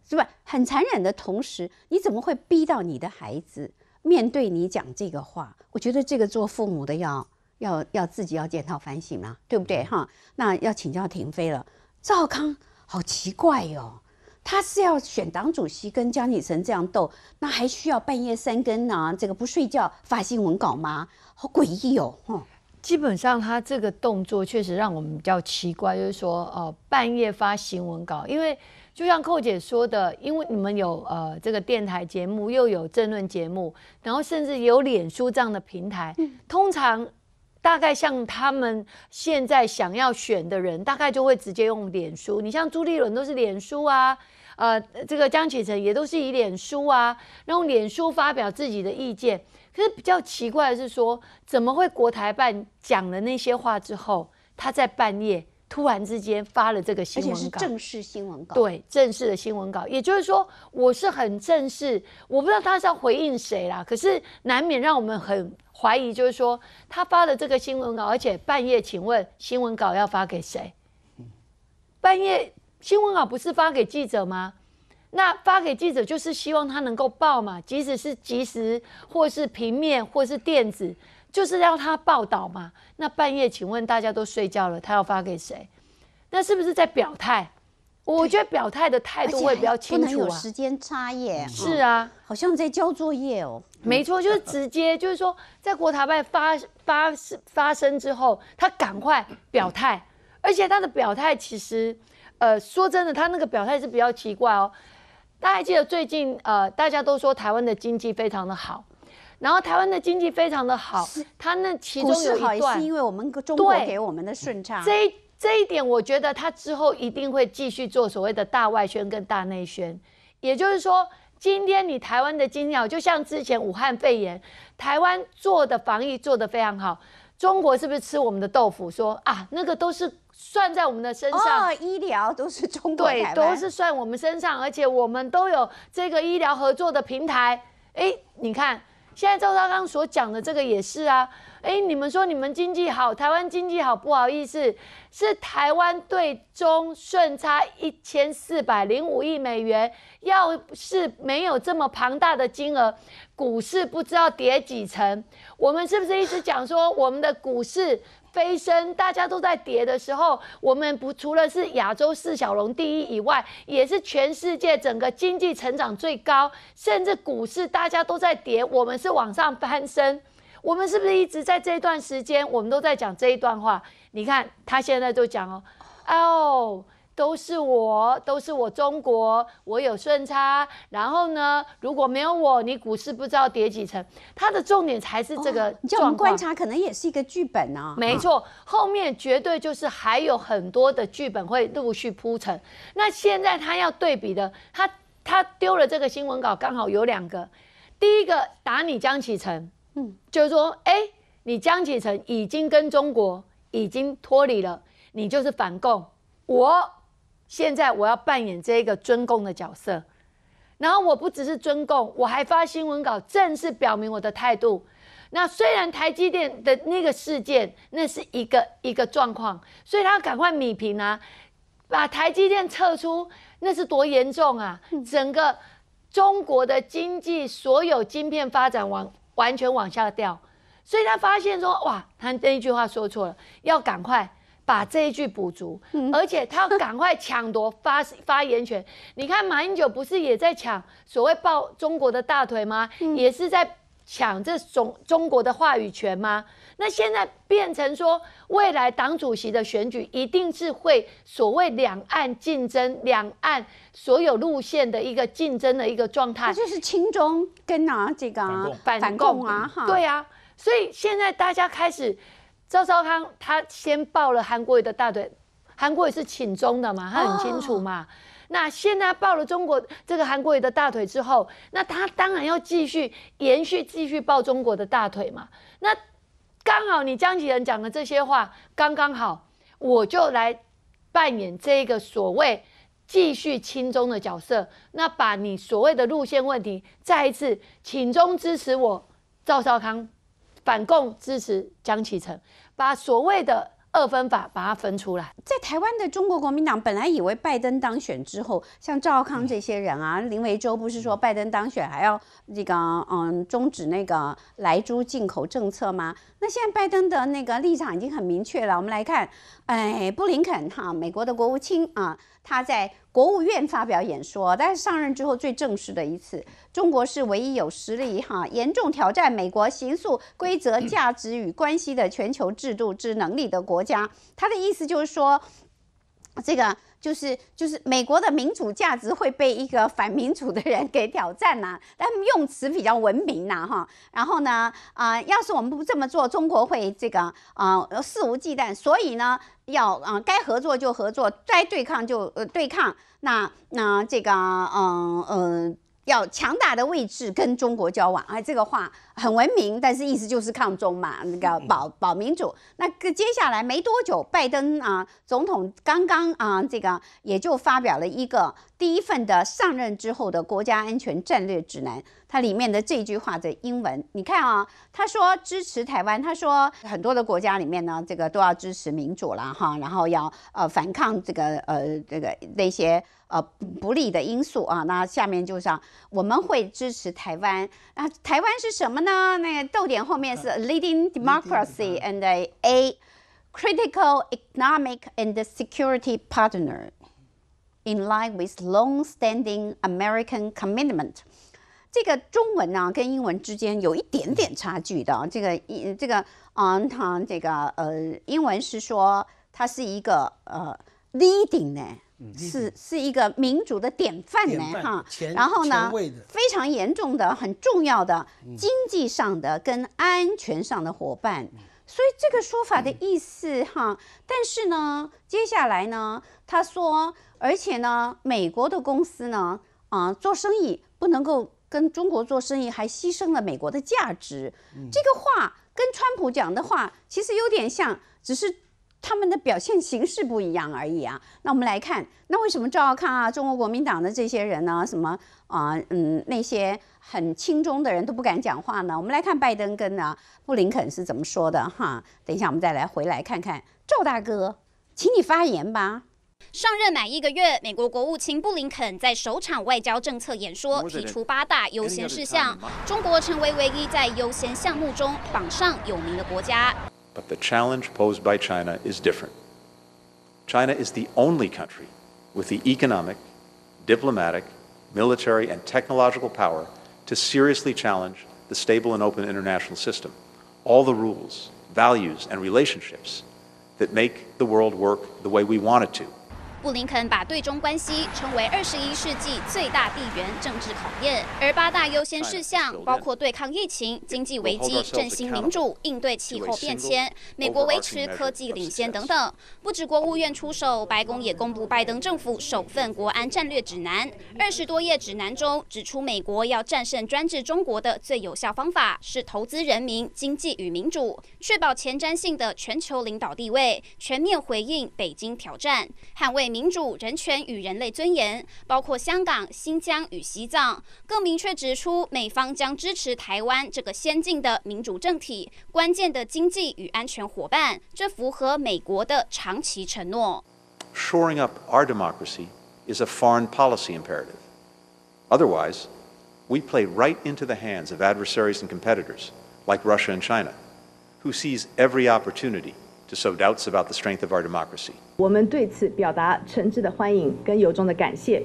是不很残忍的同时，你怎么会逼到你的孩子面对你讲这个话？我觉得这个做父母的要要要自己要检讨反省嘛，对不对哈？那要请教婷飞了。赵康好奇怪哟，他是要选党主席跟江启臣这样斗，那还需要半夜三更呢？这个不睡觉发新闻稿吗？好诡异哦！哼，基本上他这个动作确实让我们比较奇怪，就是说哦，半夜发新闻稿，因为。就像寇姐说的，因为你们有呃这个电台节目，又有政论节目，然后甚至有脸书这样的平台。通常，大概像他们现在想要选的人，大概就会直接用脸书。你像朱立伦都是脸书啊，呃，这个江启臣也都是以脸书啊，用脸书发表自己的意见。可是比较奇怪的是说，怎么会国台办讲了那些话之后，他在半夜？突然之间发了这个新闻稿，是正式新闻稿。对，正式的新闻稿，也就是说，我是很正式。我不知道他是要回应谁啦，可是难免让我们很怀疑，就是说他发了这个新闻稿，而且半夜，请问新闻稿要发给谁？半夜新闻稿不是发给记者吗？那发给记者就是希望他能够报嘛，即使是即时或是平面或是电子。就是要他报道嘛？那半夜，请问大家都睡觉了，他要发给谁？那是不是在表态？我觉得表态的态度会比较清楚，不能有时间差耶。是啊，好像在交作业哦。没错，就是直接，就是说，在国台办发发发生之后，他赶快表态，而且他的表态其实，呃，说真的，他那个表态是比较奇怪哦。大家记得最近，呃，大家都说台湾的经济非常的好。然后台湾的经济非常的好，它那其中有一段，是因为我们中国给我们的顺畅。这这一点，我觉得他之后一定会继续做所谓的大外宣跟大内宣。也就是说，今天你台湾的济好，就像之前武汉肺炎，台湾做的防疫做的非常好，中国是不是吃我们的豆腐？说啊，那个都是算在我们的身上。哦，医疗都是中国，对，都是算我们身上，而且我们都有这个医疗合作的平台。哎，你看。现在周遭刚所讲的这个也是啊，哎，你们说你们经济好，台湾经济好，不好意思，是台湾对中顺差一千四百零五亿美元，要是没有这么庞大的金额，股市不知道跌几层。我们是不是一直讲说我们的股市？飞升，大家都在跌的时候，我们不除了是亚洲四小龙第一以外，也是全世界整个经济成长最高，甚至股市大家都在跌，我们是往上攀升。我们是不是一直在这一段时间，我们都在讲这一段话？你看他现在就讲哦，哦。都是我，都是我中国，我有顺差。然后呢，如果没有我，你股市不知道跌几成。它的重点才是这个。叫我们观察，可能也是一个剧本呢。没错，后面绝对就是还有很多的剧本会陆续铺陈。那现在他要对比的，他他丢了这个新闻稿，刚好有两个。第一个打你江启澄，嗯，就是说，哎，你江启澄已经跟中国已经脱离了，你就是反共。我。现在我要扮演这一个尊共的角色，然后我不只是尊共，我还发新闻稿，正式表明我的态度。那虽然台积电的那个事件，那是一个一个状况，所以他赶快米平啊，把台积电撤出，那是多严重啊！整个中国的经济，所有晶片发展往完全往下掉，所以他发现说，哇，他那句话说错了，要赶快。把这一句补足，而且他要赶快抢夺 发发言权。你看马英九不是也在抢所谓抱中国的大腿吗？也是在抢这种中国的话语权吗？那现在变成说，未来党主席的选举一定是会所谓两岸竞争，两岸所有路线的一个竞争的一个状态。那就是轻中跟哪几个反共啊？对啊，所以现在大家开始。赵少康他先抱了韩国瑜的大腿，韩国瑜是请中的嘛，他很清楚嘛。那现在抱了中国这个韩国瑜的大腿之后，那他当然要继续延续、继续抱中国的大腿嘛。那刚好你江启仁讲的这些话刚刚好，我就来扮演这个所谓继续亲中的角色，那把你所谓的路线问题再一次请中支持我，赵少康反共支持江启臣。把所谓的二分法把它分出来，在台湾的中国国民党本来以为拜登当选之后，像赵康这些人啊，林维洲不是说拜登当选还要那个嗯终止那个莱猪进口政策吗？那现在拜登的那个立场已经很明确了。我们来看，哎，布林肯哈，美国的国务卿啊。他在国务院发表演说，但是上任之后最正式的一次，中国是唯一有实力哈，严重挑战美国刑诉规则 价值与关系的全球制度之能力的国家。他的意思就是说，这个。就是就是美国的民主价值会被一个反民主的人给挑战呐，但用词比较文明呐哈。然后呢啊，要是我们不这么做，中国会这个啊肆无忌惮。所以呢，要啊该合作就合作，该对抗就呃对抗。那那这个嗯嗯，要强大的位置跟中国交往啊，这个话。很文明，但是意思就是抗中嘛，那个保保民主。那个接下来没多久，拜登啊总统刚刚啊这个也就发表了一个第一份的上任之后的国家安全战略指南，它里面的这句话的英文，你看啊，他说支持台湾，他说很多的国家里面呢，这个都要支持民主了哈，然后要呃反抗这个呃这个那些呃不利的因素啊。那下面就像我们会支持台湾啊，台湾是什么呢？那个逗点后面是 leading democracy and a critical economic and security partner in line with long-standing American commitment。这个中文啊跟英文之间有一点点差距的。这个英这个嗯它这个呃英文是说它是一个呃 leading 呢。是是一个民主的典范呢，哈。然后呢，非常严重的、很重要的经济上的跟安全上的伙伴。所以这个说法的意思哈，但是呢，接下来呢，他说，而且呢，美国的公司呢，啊，做生意不能够跟中国做生意，还牺牲了美国的价值。这个话跟川普讲的话其实有点像，只是。他们的表现形式不一样而已啊。那我们来看，那为什么赵康啊，中国国民党的这些人呢，什么啊，嗯，那些很轻中的人都不敢讲话呢？我们来看拜登跟呢布林肯是怎么说的哈。等一下我们再来回来看看赵大哥，请你发言吧。上任满一个月，美国国务卿布林肯在首场外交政策演说提出八大优先事项，中国成为唯一在优先项目中榜上有名的国家。But the challenge posed by China is different. China is the only country with the economic, diplomatic, military, and technological power to seriously challenge the stable and open international system, all the rules, values, and relationships that make the world work the way we want it to. 布林肯把对中关系称为二十一世纪最大地缘政治考验，而八大优先事项包括对抗疫情、经济危机、振兴民主、应对气候变迁、美国维持科技领先等等。不止国务院出手，白宫也公布拜登政府首份国安战略指南。二十多页指南中指出，美国要战胜专制中国的最有效方法是投资人民、经济与民主，确保前瞻性的全球领导地位，全面回应北京挑战，捍卫。民主、人权与人类尊严，包括香港、新疆与西藏，更明确指出美方将支持台湾这个先进的民主政体、关键的经济与安全伙伴，这符合美国的长期承诺。Shoring up our democracy is a foreign policy imperative. Otherwise, we play right into the hands of adversaries and competitors like Russia and China, who seize every opportunity. sow doubts strength to about of our democracy. the 我们对此表达诚挚的欢迎跟由衷的感谢。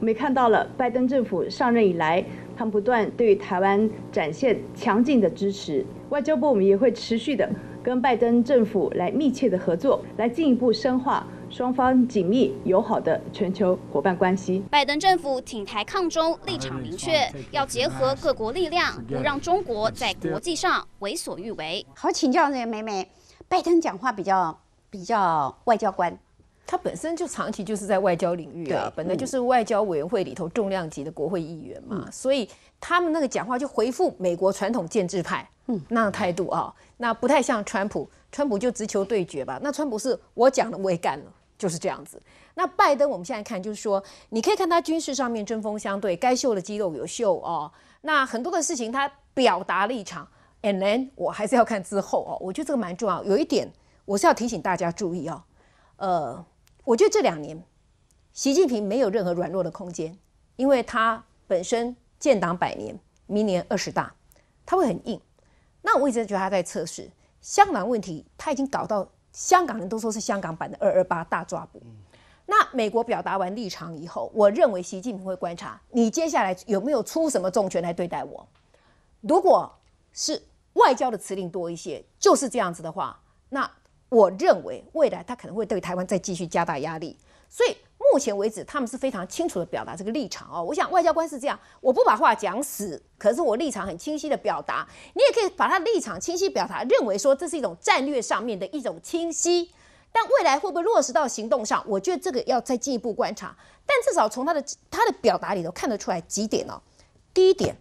我们也看到了拜登政府上任以来，他们不断对台湾展现强劲的支持。外交部我们也会持续的跟拜登政府来密切的合作，来进一步深化双方紧密友好的全球伙伴关系。拜登政府挺台抗中立场明确，要结合各国力量，不让中国在国际上为所欲为。好，请教那位美美。拜登讲话比较比较外交官，他本身就长期就是在外交领域啊，本来就是外交委员会里头重量级的国会议员嘛，所以他们那个讲话就回复美国传统建制派嗯那样态度啊，那不太像川普，川普就直球对决吧。那川普是，我讲了我也干了，就是这样子。那拜登我们现在看就是说，你可以看他军事上面针锋相对，该秀的肌肉有秀哦，那很多的事情他表达立场。And then 我还是要看之后哦。我觉得这个蛮重要。有一点，我是要提醒大家注意哦。呃，我觉得这两年，习近平没有任何软弱的空间，因为他本身建党百年，明年二十大他会很硬。那我一直觉得他在测试香港问题，他已经搞到香港人都说是香港版的二二八大抓捕。那美国表达完立场以后，我认为习近平会观察你接下来有没有出什么重拳来对待我。如果是，外交的辞令多一些，就是这样子的话，那我认为未来他可能会对台湾再继续加大压力。所以目前为止，他们是非常清楚的表达这个立场哦。我想外交官是这样，我不把话讲死，可是我立场很清晰的表达。你也可以把他立场清晰表达，认为说这是一种战略上面的一种清晰。但未来会不会落实到行动上，我觉得这个要再进一步观察。但至少从他的他的表达里头看得出来几点哦。第一点。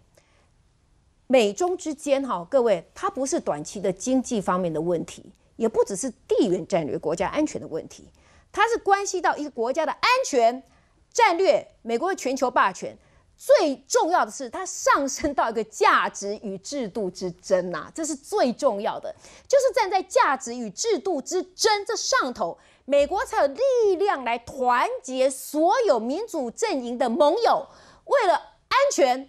美中之间，哈，各位，它不是短期的经济方面的问题，也不只是地缘战略、国家安全的问题，它是关系到一个国家的安全战略，美国的全球霸权。最重要的是，它上升到一个价值与制度之争啊，这是最重要的，就是站在价值与制度之争这上头，美国才有力量来团结所有民主阵营的盟友，为了安全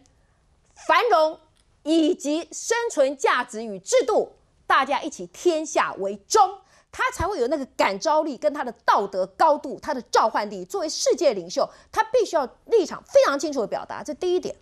繁荣。以及生存价值与制度，大家一起天下为中，他才会有那个感召力跟他的道德高度，他的召唤力。作为世界领袖，他必须要立场非常清楚的表达。这第一点，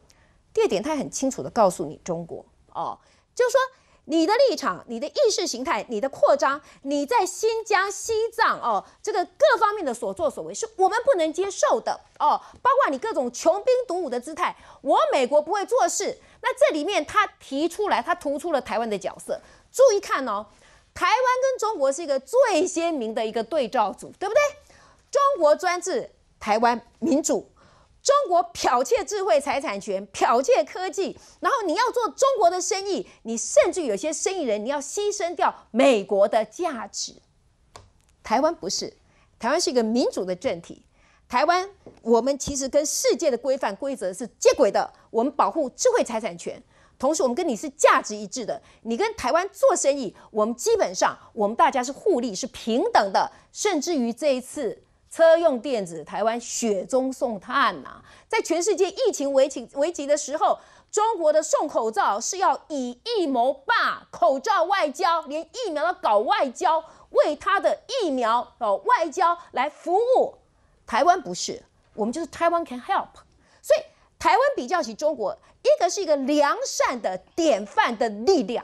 第二点，他很清楚的告诉你：中国哦，就是说你的立场、你的意识形态、你的扩张、你在新疆、西藏哦这个各方面的所作所为是我们不能接受的哦，包括你各种穷兵黩武的姿态，我美国不会做事。那这里面他提出来，他突出了台湾的角色。注意看哦，台湾跟中国是一个最鲜明的一个对照组，对不对？中国专制，台湾民主；中国剽窃智慧财产权，剽窃科技，然后你要做中国的生意，你甚至有些生意人你要牺牲掉美国的价值。台湾不是，台湾是一个民主的政体。台湾，我们其实跟世界的规范规则是接轨的。我们保护智慧财产权，同时我们跟你是价值一致的。你跟台湾做生意，我们基本上我们大家是互利，是平等的。甚至于这一次车用电子，台湾雪中送炭呐，在全世界疫情危情危急的时候，中国的送口罩是要以疫谋霸，口罩外交，连疫苗都搞外交，为他的疫苗哦外交来服务。台湾不是，我们就是台湾 can help。所以台湾比较起中国，一个是一个良善的典范的力量，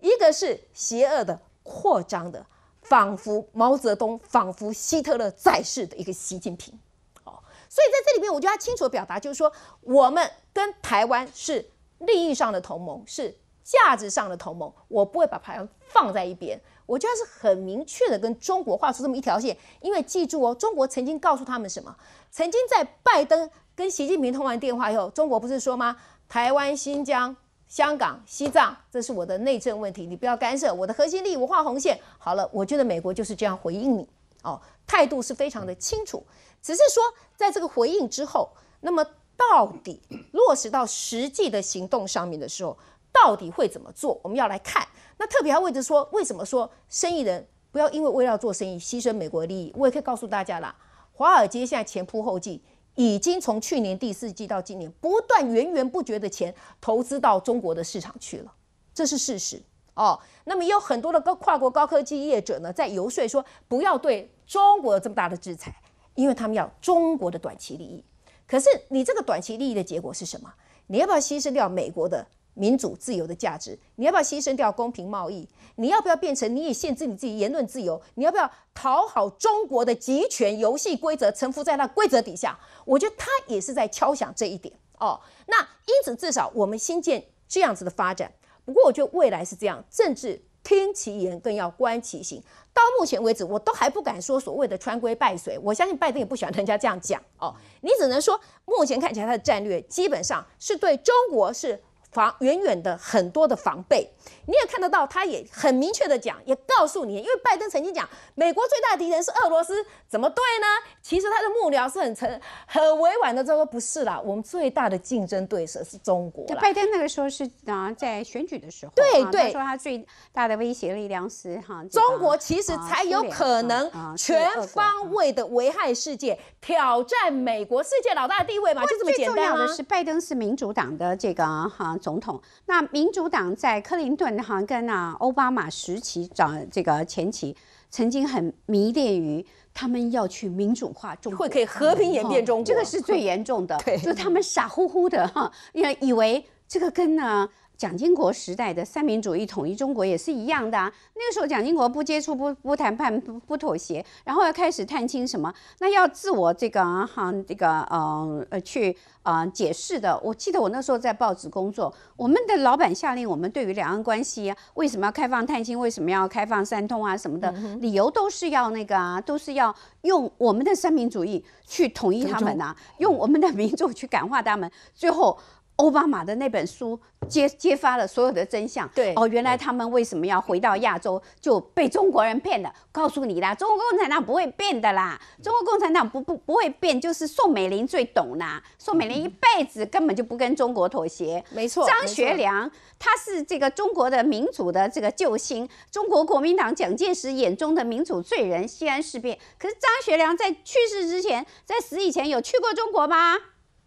一个是邪恶的扩张的，仿佛毛泽东、仿佛希特勒在世的一个习近平。哦，所以在这里面，我就要清楚表达，就是说我们跟台湾是利益上的同盟，是价值上的同盟，我不会把台湾。放在一边，我觉得是很明确的跟中国画出这么一条线，因为记住哦，中国曾经告诉他们什么？曾经在拜登跟习近平通完电话以后，中国不是说吗？台湾、新疆、香港、西藏，这是我的内政问题，你不要干涉我的核心利益，我画红线。好了，我觉得美国就是这样回应你哦，态度是非常的清楚。只是说，在这个回应之后，那么到底落实到实际的行动上面的时候，到底会怎么做？我们要来看。那特别还位置说，为什么说生意人不要因为为了做生意牺牲美国利益？我也可以告诉大家啦，华尔街现在前仆后继，已经从去年第四季到今年，不断源源不绝的钱投资到中国的市场去了，这是事实哦。那么也有很多的高跨国高科技业者呢，在游说说不要对中国有这么大的制裁，因为他们要中国的短期利益。可是你这个短期利益的结果是什么？你要不要牺牲掉美国的？民主自由的价值，你要不要牺牲掉公平贸易？你要不要变成你也限制你自己言论自由？你要不要讨好中国的集权游戏规则，臣服在那规则底下？我觉得他也是在敲响这一点哦。那因此，至少我们新建这样子的发展。不过，我觉得未来是这样，政治听其言更要观其行。到目前为止，我都还不敢说所谓的穿规败水。我相信拜登也不喜欢人家这样讲哦。你只能说，目前看起来他的战略基本上是对中国是。防远远的很多的防备，你也看得到，他也很明确的讲，也告诉你，因为拜登曾经讲，美国最大的敌人是俄罗斯，怎么对呢？其实他的幕僚是很诚、很委婉的，这都不是啦，我们最大的竞争对手是中国。拜登那个时候是啊，在选举的时候，对对，说他最大的威胁力量是哈中国，其实才有可能全方位的危害世界，挑战美国世界老大的地位嘛，就这么简单。啊。重要的是，拜登是民主党的这个哈。总统，那民主党在克林顿、哈根啊、奥巴马时期，长这个前期，曾经很迷恋于他们要去民主化中国，会可以和平演变中国，这个是最严重的。对，就他们傻乎乎的哈，也以为这个跟啊。蒋经国时代的三民主义统一中国也是一样的啊。那个时候蒋经国不接触、不不谈判、不不妥协，然后要开始探亲什么，那要自我这个啊，这个呃呃去啊解释的。我记得我那时候在报纸工作，我们的老板下令我们对于两岸关系，为什么要开放探亲，为什么要开放三通啊什么的，理由都是要那个啊，都是要用我们的三民主义去统一他们呢，用我们的民主去感化他们，最后。奥巴马的那本书揭揭发了所有的真相。对哦，原来他们为什么要回到亚洲就被中国人骗了？告诉你啦，中国共产党不会变的啦，中国共产党不不不会变，就是宋美龄最懂啦。宋美龄一辈子根本就不跟中国妥协。没错，张学良他是这个中国的民主的这个救星，中国国民党蒋介石眼中的民主罪人，西安事变。可是张学良在去世之前，在死以前有去过中国吗？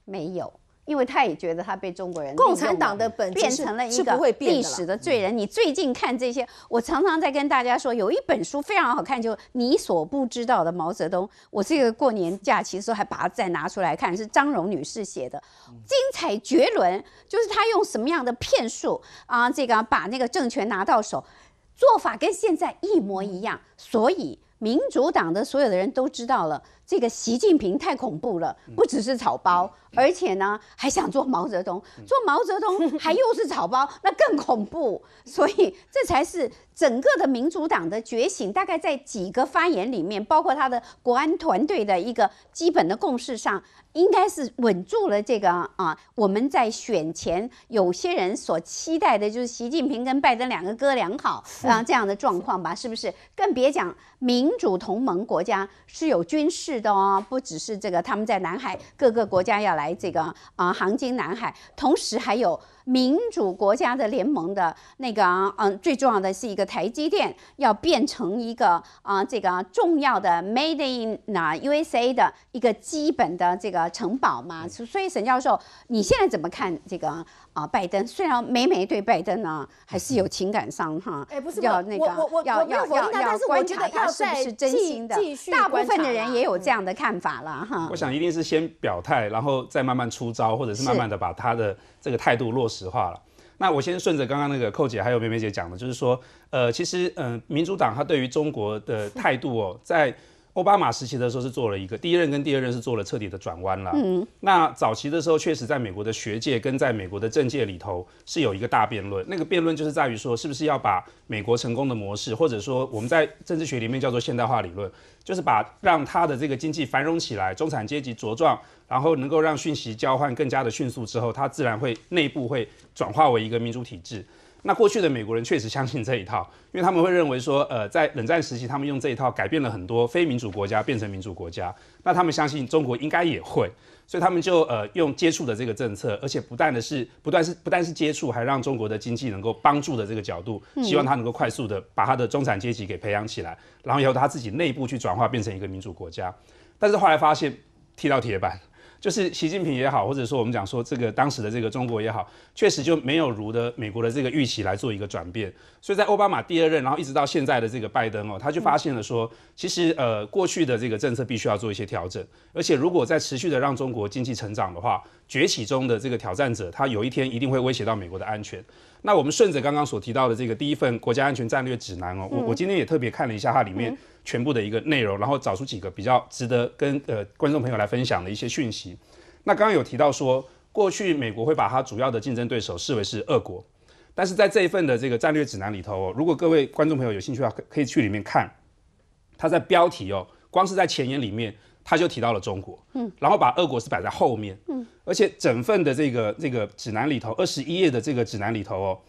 没有。因为他也觉得他被中国人共产党的本变成了一个历史的罪人。你最近看这些，我常常在跟大家说，有一本书非常好看，就《你所不知道的毛泽东》。我这个过年假期的时候还把它再拿出来看，是张蓉女士写的，精彩绝伦。就是他用什么样的骗术啊，这个把那个政权拿到手，做法跟现在一模一样。所以民主党的所有的人都知道了。这个习近平太恐怖了，不只是草包，而且呢还想做毛泽东，做毛泽东还又是草包，那更恐怖。所以这才是整个的民主党的觉醒。大概在几个发言里面，包括他的国安团队的一个基本的共识上，应该是稳住了这个啊。我们在选前有些人所期待的就是习近平跟拜登两个哥良好啊这样的状况吧，是不是？更别讲民主同盟国家是有军事。的哦，不只是这个，他们在南海各个国家要来这个啊，航经南海，同时还有。民主国家的联盟的那个嗯，最重要的是一个台积电要变成一个啊这个重要的 made in 那 U S A 的一个基本的这个城堡嘛。所以沈教授，你现在怎么看这个啊？拜登虽然美美对拜登呢还是有情感上哈。哎，不是，我我我没有但是我觉得他是不是真心的？大部分的人也有这样的看法了哈。我想一定是先表态，然后再慢慢出招，或者是慢慢的把他的这个态度落实。实话了，那我先顺着刚刚那个寇姐还有梅梅姐讲的，就是说，呃，其实，嗯，民主党他对于中国的态度哦，在。奥巴马时期的时候是做了一个第一任跟第二任是做了彻底的转弯了。嗯，那早期的时候确实在美国的学界跟在美国的政界里头是有一个大辩论，那个辩论就是在于说是不是要把美国成功的模式，或者说我们在政治学里面叫做现代化理论，就是把让他的这个经济繁荣起来，中产阶级茁壮，然后能够让讯息交换更加的迅速之后，它自然会内部会转化为一个民主体制。那过去的美国人确实相信这一套，因为他们会认为说，呃，在冷战时期，他们用这一套改变了很多非民主国家变成民主国家。那他们相信中国应该也会，所以他们就呃用接触的这个政策，而且不断的是不断是不但是接触，还让中国的经济能够帮助的这个角度，希望他能够快速的把他的中产阶级给培养起来，然后由他自己内部去转化变成一个民主国家。但是后来发现踢到铁板。就是习近平也好，或者说我们讲说这个当时的这个中国也好，确实就没有如的美国的这个预期来做一个转变。所以在奥巴马第二任，然后一直到现在的这个拜登哦，他就发现了说，其实呃过去的这个政策必须要做一些调整，而且如果在持续的让中国经济成长的话，崛起中的这个挑战者，他有一天一定会威胁到美国的安全。那我们顺着刚刚所提到的这个第一份国家安全战略指南哦，我我今天也特别看了一下它里面。全部的一个内容，然后找出几个比较值得跟呃观众朋友来分享的一些讯息。那刚刚有提到说，过去美国会把它主要的竞争对手视为是俄国，但是在这一份的这个战略指南里头，如果各位观众朋友有兴趣的话，可以去里面看。它在标题哦，光是在前言里面，它就提到了中国，嗯，然后把俄国是摆在后面，嗯，而且整份的这个这个指南里头，二十一页的这个指南里头哦，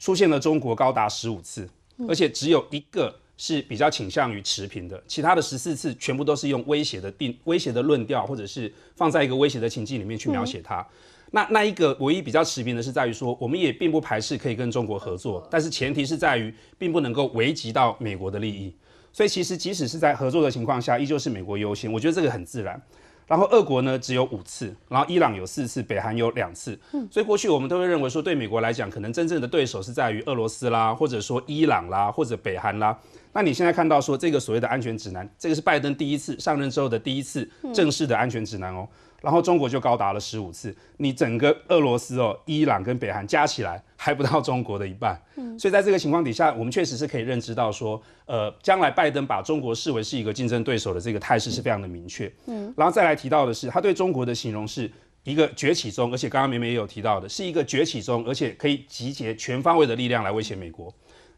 出现了中国高达十五次，而且只有一个。是比较倾向于持平的，其他的十四次全部都是用威胁的定威胁的论调，或者是放在一个威胁的情境里面去描写它。那那一个唯一比较持平的是在于说，我们也并不排斥可以跟中国合作，但是前提是在于并不能够危及到美国的利益。所以其实即使是在合作的情况下，依旧是美国优先，我觉得这个很自然。然后俄国呢只有五次，然后伊朗有四次，北韩有两次。嗯，所以过去我们都会认为说，对美国来讲，可能真正的对手是在于俄罗斯啦，或者说伊朗啦，或者北韩啦。那你现在看到说这个所谓的安全指南，这个是拜登第一次上任之后的第一次正式的安全指南哦。然后中国就高达了十五次，你整个俄罗斯哦、伊朗跟北韩加起来还不到中国的一半。嗯，所以在这个情况底下，我们确实是可以认知到说，呃，将来拜登把中国视为是一个竞争对手的这个态势是非常的明确。嗯，然后再来提到的是，他对中国的形容是一个崛起中，而且刚刚明明也有提到的是一个崛起中，而且可以集结全方位的力量来威胁美国。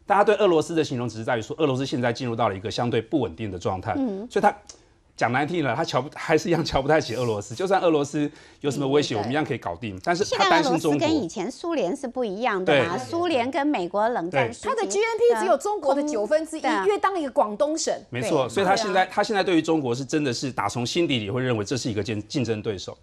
大家对俄罗斯的形容只是在于说，俄罗斯现在进入到了一个相对不稳定的状态，所以他讲难听了，他瞧不还是一样瞧不太起俄罗斯。就算俄罗斯有什么威胁，我们一样可以搞定。但是，现在的俄罗斯跟以前苏联是不一样，的嘛？苏联跟美国冷战，他的 g n p 只有中国的九分之一，约当一个广东省。没错，所以他现在他现在对于中国是真的是打从心底里会认为这是一个竞竞争对手。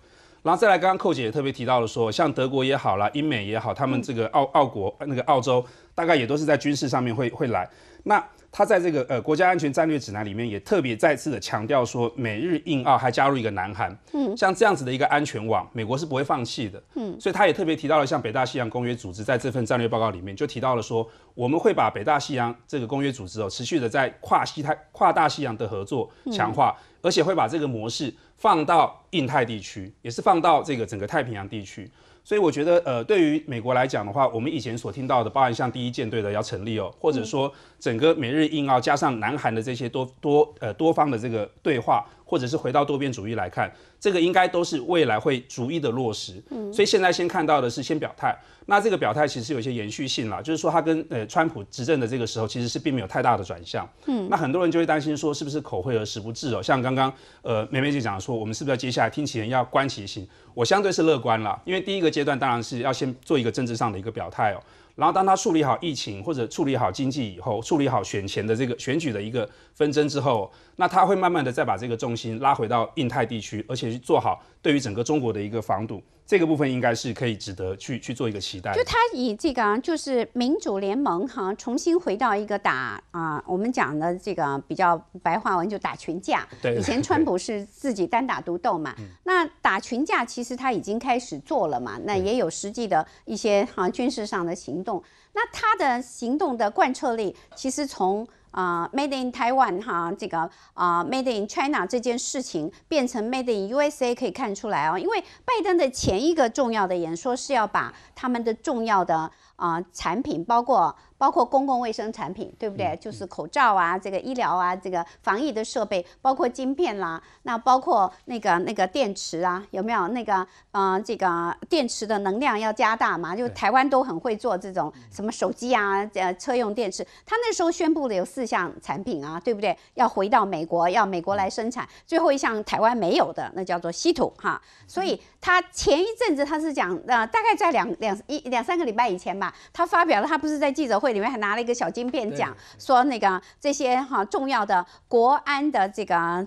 然后再来，刚刚寇姐也特别提到了说，像德国也好啦，英美也好，他们这个澳澳国那个澳洲，大概也都是在军事上面会会来。那他在这个呃国家安全战略指南里面也特别再次的强调说，美日印澳还加入一个南韩，嗯，像这样子的一个安全网，美国是不会放弃的。嗯，所以他也特别提到了，像北大西洋公约组织在这份战略报告里面就提到了说，我们会把北大西洋这个公约组织哦持续的在跨西太跨大西洋的合作强化，而且会把这个模式。放到印太地区，也是放到这个整个太平洋地区，所以我觉得，呃，对于美国来讲的话，我们以前所听到的，包含像第一舰队的要成立哦，或者说整个美日印澳加上南韩的这些多多呃多方的这个对话。或者是回到多边主义来看，这个应该都是未来会逐一的落实。嗯，所以现在先看到的是先表态，那这个表态其实有一些延续性啦，就是说他跟呃川普执政的这个时候其实是并没有太大的转向。嗯，那很多人就会担心说是不是口惠而实不至哦？像刚刚呃梅梅姐讲说，我们是不是要接下来听其人要观其行？我相对是乐观啦，因为第一个阶段当然是要先做一个政治上的一个表态哦。然后，当他处理好疫情或者处理好经济以后，处理好选前的这个选举的一个纷争之后，那他会慢慢的再把这个重心拉回到印太地区，而且去做好。对于整个中国的一个防堵，这个部分应该是可以值得去去做一个期待。就他以这个就是民主联盟哈，重新回到一个打啊，我们讲的这个比较白话文就打群架。对。以前川普是自己单打独斗嘛，那打群架其实他已经开始做了嘛，那也有实际的一些哈军事上的行动。那他的行动的贯彻力，其实从。啊，Made in Taiwan 哈，这个啊，Made in China 这件事情变成 Made in USA 可以看出来哦，因为拜登的前一个重要的演说是要把他们的重要的啊产品，包括。包括公共卫生产品，对不对？就是口罩啊，这个医疗啊，这个防疫的设备，包括晶片啦，那包括那个那个电池啊，有没有那个嗯，这个电池的能量要加大嘛？就台湾都很会做这种什么手机啊，呃，车用电池。他那时候宣布的有四项产品啊，对不对？要回到美国，要美国来生产。最后一项台湾没有的，那叫做稀土哈。所以他前一阵子他是讲，呃，大概在两两一两三个礼拜以前吧，他发表了，他不是在记者会。里面还拿了一个小金片，奖，说那个这些哈重要的国安的这个啊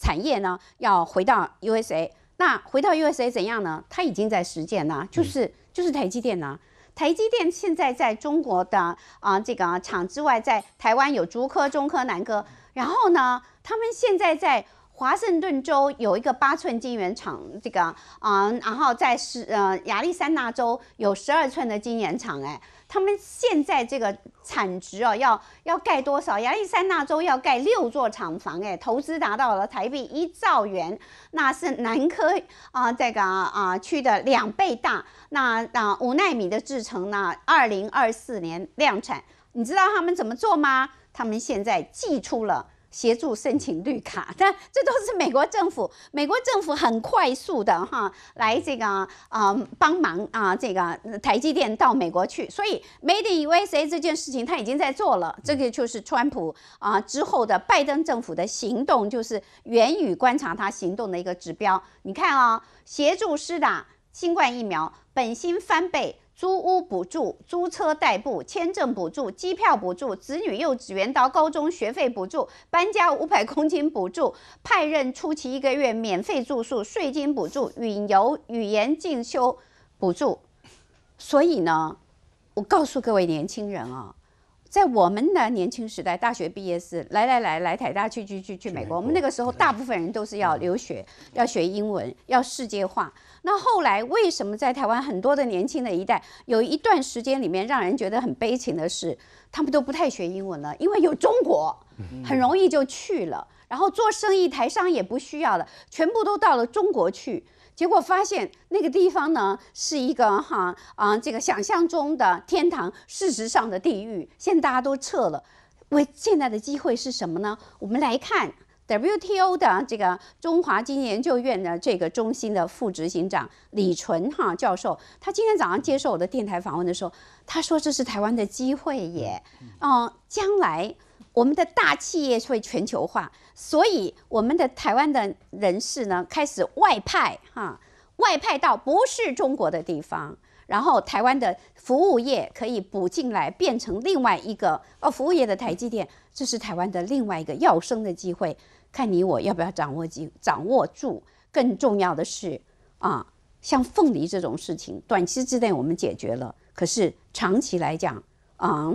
产业呢，要回到 U S A。那回到 U S A 怎样呢？它已经在实践呢，就是就是台积电呢。台积电现在在中国的啊这个厂之外，在台湾有竹科、中科、南科。然后呢，他们现在在华盛顿州有一个八寸晶圆厂，这个啊，然后在是呃亚利桑那州有十二寸的晶圆厂，哎。他们现在这个产值哦，要要盖多少？亚利桑那州要盖六座厂房，哎，投资达到了台币一兆元，那是南科啊，这个啊区的两倍大。那啊，五纳米的制程呢，二零二四年量产。你知道他们怎么做吗？他们现在寄出了。协助申请绿卡，但 这都是美国政府，美国政府很快速的哈，来这个啊帮忙啊，这个台积电到美国去，所以 Made in USA 这件事情，他已经在做了。这个就是川普啊之后的拜登政府的行动，就是源于观察他行动的一个指标。你看啊，协助施打新冠疫苗，本薪翻倍。租屋补助、租车代步、签证补助、机票补助、子女幼稚园到高中学费补助、搬家五百公斤补助、派任初期一个月免费住宿、税金补助、旅游语言进修补助。所以呢，我告诉各位年轻人啊。在我们的年轻时代，大学毕业是来来来来台大去去去去美国。我们那个时候，大部分人都是要留学，要学英文，要世界化。那后来为什么在台湾很多的年轻的一代，有一段时间里面让人觉得很悲情的是，他们都不太学英文了，因为有中国，很容易就去了。然后做生意，台商也不需要了，全部都到了中国去。结果发现那个地方呢，是一个哈啊，这个想象中的天堂，事实上的地狱。现在大家都撤了，为现在的机会是什么呢？我们来看 WTO 的这个中华经济研究院的这个中心的副执行长李纯哈教授，他今天早上接受我的电台访问的时候，他说这是台湾的机会也，嗯，将来。我们的大企业会全球化，所以我们的台湾的人士呢，开始外派哈，外派到不是中国的地方，然后台湾的服务业可以补进来，变成另外一个哦，服务业的台积电，这是台湾的另外一个要生的机会，看你我要不要掌握机，掌握住。更重要的是啊，像凤梨这种事情，短期之内我们解决了，可是长期来讲，啊。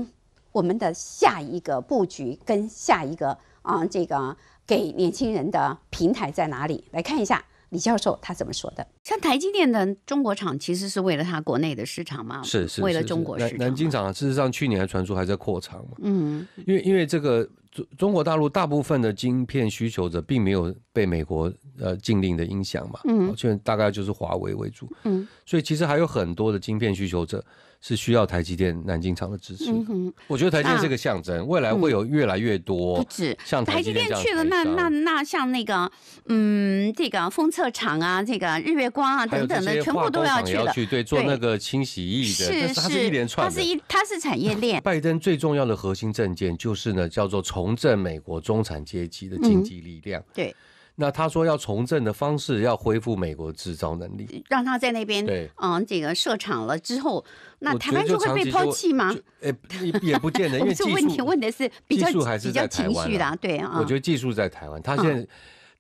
我们的下一个布局跟下一个啊，这个给年轻人的平台在哪里？来看一下李教授他怎么说的。像台积电的中国厂，其实是为了它国内的市场嘛，是是，为了中国市场。南京厂事实上去年还传出还在扩厂嘛。嗯，因为因为这个中中国大陆大部分的晶片需求者并没有被美国呃禁令的影响嘛，嗯，现在大概就是华为为主，嗯，所以其实还有很多的晶片需求者。是需要台积电南京厂的支持。嗯哼，我觉得台积电是个象征，未来会有越来越多不止像台积电去了，那那那像那个，嗯，这个封测厂啊，这个日月光啊等等的，全部都要去去对，做那个清洗液的，它是一连串的，它是一它是产业链。拜登最重要的核心政件就是呢，叫做重振美国中产阶级的经济力量。对。那他说要从政的方式，要恢复美国制造能力，让他在那边嗯这个设厂了之后，那台湾就会被抛弃吗？诶，也不见得，因为技术问的是比较比较情绪的，对啊，我觉得技术在台湾，他现在。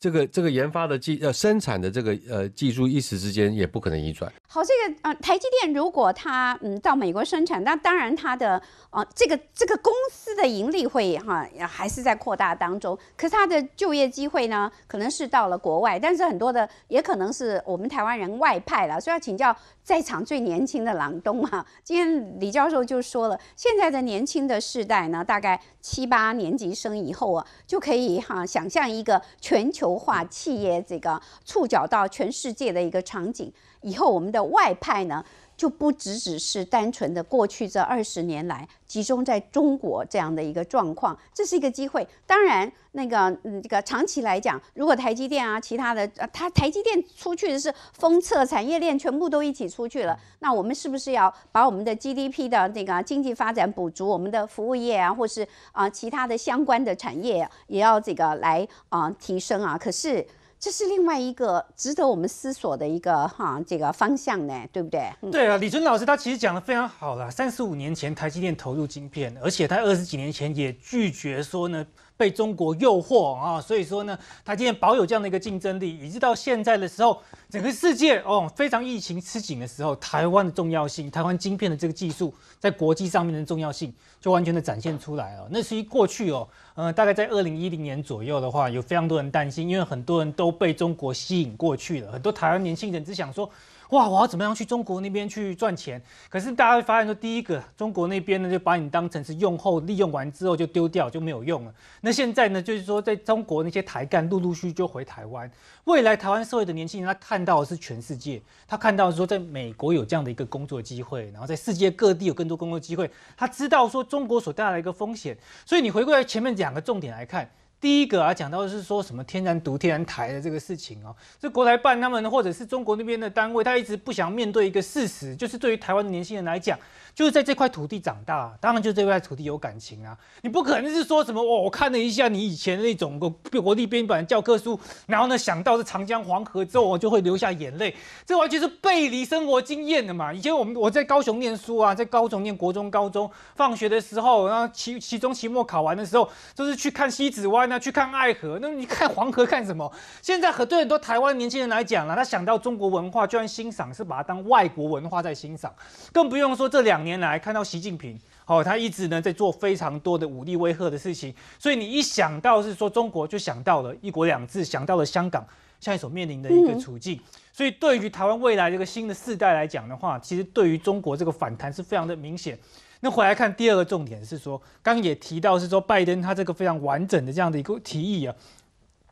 这个这个研发的技呃生产的这个呃技术一时之间也不可能逆转。好，这个呃台积电如果它嗯到美国生产，那当然它的呃这个这个公司的盈利会哈还是在扩大当中。可是它的就业机会呢，可能是到了国外，但是很多的也可能是我们台湾人外派了。所以要请教在场最年轻的郎东啊，今天李教授就说了，现在的年轻的世代呢，大概七八年级生以后啊，就可以哈想象一个全球。文化企业这个触角到全世界的一个场景，以后我们的外派呢？就不只只是单纯的过去这二十年来集中在中国这样的一个状况，这是一个机会。当然，那个嗯，这个长期来讲，如果台积电啊，其他的，它台积电出去的是封测产业链，全部都一起出去了，那我们是不是要把我们的 GDP 的那个经济发展补足，我们的服务业啊，或是啊其他的相关的产业也要这个来啊提升啊？可是。这是另外一个值得我们思索的一个哈这个方向呢，对不对？对啊，李春老师他其实讲的非常好了。三十五年前，台积电投入晶片，而且他二十几年前也拒绝说呢。被中国诱惑啊，所以说呢，今天保有这样的一个竞争力，以致到现在的时候，整个世界哦非常疫情吃紧的时候，台湾的重要性，台湾晶片的这个技术在国际上面的重要性就完全的展现出来了。那是一过去哦，呃，大概在二零一零年左右的话，有非常多人担心，因为很多人都被中国吸引过去了，很多台湾年轻人只想说。哇，我要怎么样去中国那边去赚钱？可是大家会发现说，第一个，中国那边呢就把你当成是用后利用完之后就丢掉就没有用了。那现在呢，就是说在中国那些台干陆陆续就回台湾，未来台湾社会的年轻人他看到的是全世界，他看到说在美国有这样的一个工作机会，然后在世界各地有更多工作机会，他知道说中国所带来的一个风险，所以你回归来前面两个重点来看。第一个啊，讲到是说什么天然独、天然台的这个事情哦，这国台办他们或者是中国那边的单位，他一直不想面对一个事实，就是对于台湾的年轻人来讲。就是在这块土地长大，当然就这块土地有感情啊！你不可能是说什么哦，我看了一下你以前那种个国立编版教科书，然后呢想到是长江黄河之后，我就会流下眼泪，这完全是背离生活经验的嘛！以前我们我在高雄念书啊，在高雄念国中高中，放学的时候，然后期期中期末考完的时候，就是去看西子湾啊，去看爱河。那你看黄河干什么？现在很多台湾年轻人来讲啊，他想到中国文化居然欣赏是把它当外国文化在欣赏，更不用说这两。年来看到习近平，哦，他一直呢在做非常多的武力威吓的事情，所以你一想到是说中国，就想到了一国两制，想到了香港现在所面临的一个处境，所以对于台湾未来这个新的世代来讲的话，其实对于中国这个反弹是非常的明显。那回来看第二个重点是说，刚也提到是说拜登他这个非常完整的这样的一个提议啊。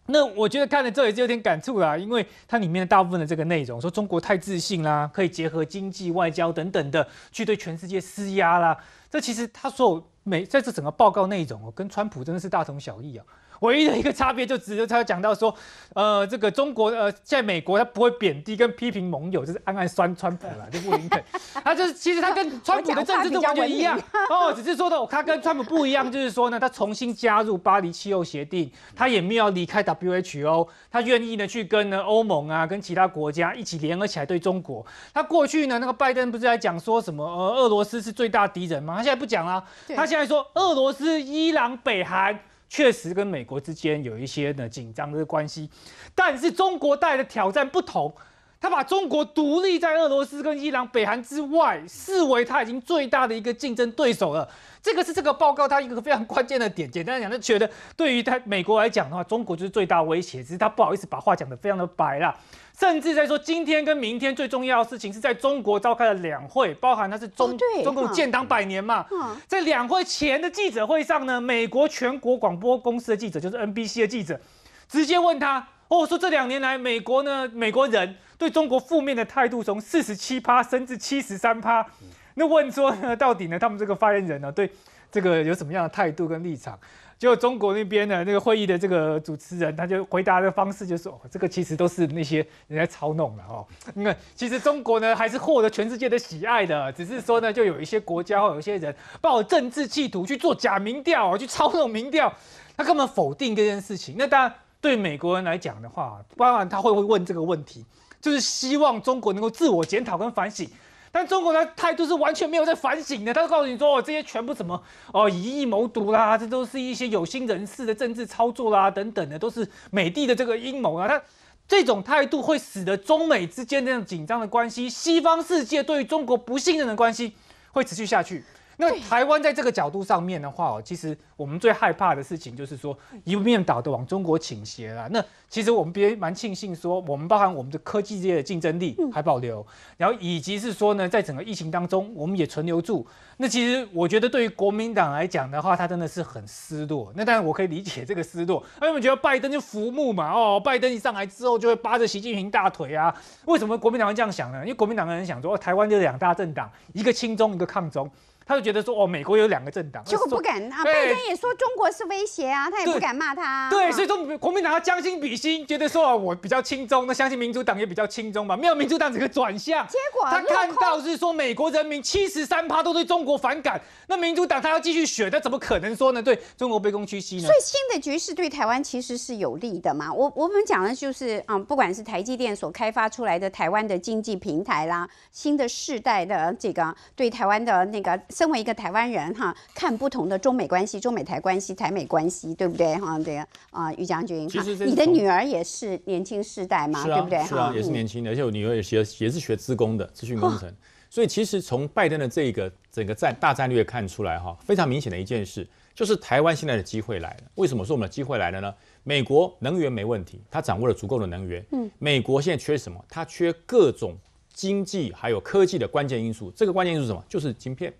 那我觉得看了之后也是有点感触啦，因为它里面的大部分的这个内容，说中国太自信啦，可以结合经济、外交等等的去对全世界施压啦。这其实他有每在这整个报告内容哦，跟川普真的是大同小异啊。唯一的一个差别就只是他讲到说，呃，这个中国呃，在美国他不会贬低跟批评盟友，就是暗暗酸川普了，就布林肯，他就是其实他跟川普的政治完全一样哦，只是说的他跟川普不一样，就是说呢，他重新加入巴黎气候协定，他也没有离开 WHO，他愿意呢去跟呢欧盟啊，跟其他国家一起联合起来对中国。他过去呢那个拜登不是在讲说什么呃俄罗斯是最大敌人吗？他现在不讲了，他现在说俄罗斯、伊朗、北韩。确实跟美国之间有一些呢紧张的关系，但是中国带的挑战不同，他把中国独立在俄罗斯跟伊朗、北韩之外，视为他已经最大的一个竞争对手了。这个是这个报告他一个非常关键的点。简单讲，他觉得对于他美国来讲的话，中国就是最大威胁，只是他不好意思把话讲得非常的白了。甚至在说，今天跟明天最重要的事情是在中国召开了两会，包含它是中中共建党百年嘛。在两会前的记者会上呢，美国全国广播公司的记者，就是 NBC 的记者，直接问他，哦，说这两年来美国呢，美国人对中国负面的态度从四十七趴升至七十三趴，那问说呢，到底呢，他们这个发言人呢，对这个有什么样的态度跟立场？就中国那边的那个会议的这个主持人，他就回答的方式就是，这个其实都是那些人在操弄了哦。那其实中国呢还是获得全世界的喜爱的，只是说呢就有一些国家或有些人抱政治企图去做假民调啊，去操弄民调，他根本否定这件事情。那当然对美国人来讲的话，当然他会会问这个问题，就是希望中国能够自我检讨跟反省。但中国的态度是完全没有在反省的，他告诉你说哦，这些全部什么哦以意谋独啦，这都是一些有心人士的政治操作啦，等等的，都是美帝的这个阴谋啊。他这种态度会使得中美之间那样紧张的关系，西方世界对中国不信任的关系会持续下去。那台湾在这个角度上面的话，哦，其实我们最害怕的事情就是说一面倒的往中国倾斜啦。那其实我们别蛮庆幸说，我们包含我们的科技界的竞争力还保留，然后以及是说呢，在整个疫情当中，我们也存留住。那其实我觉得对于国民党来讲的话，他真的是很失落。那当然我可以理解这个失落，因为我们觉得拜登就浮木嘛，哦，拜登一上来之后就会扒着习近平大腿啊。为什么国民党会这样想呢？因为国民党的人想说，台湾就两大政党，一个亲中，一个抗中。他就觉得说，哦，美国有两个政党，结果不敢啊。拜登也说中国是威胁啊，他也不敢骂他。对，所以说国民党要将心比心，觉得说我比较轻松，那相信民主党也比较轻松吧。没有民主党这个转向，结果他看到是说美国人民七十三趴都对中国反感，那民主党他要继续选，他怎么可能说呢？对中国卑躬屈膝呢？所以新的局势对台湾其实是有利的嘛。我我们讲的就是啊，不管是台积电所开发出来的台湾的经济平台啦，新的世代的这个对台湾的那个。身为一个台湾人哈，看不同的中美关系、中美台关系、台美关系，对不对哈？对啊，啊，玉将军，你的女儿也是年轻世代嘛，对不对？是啊，也是年轻的，而且我女儿也学，也是学资工的，资讯工程。所以其实从拜登的这个整个战大战略看出来哈，非常明显的一件事就是台湾现在的机会来了。为什么说我们机会来了呢？美国能源没问题，它掌握了足够的能源。嗯，美国现在缺什么？它缺各种经济还有科技的关键因素。这个关键因素什么？就是晶片。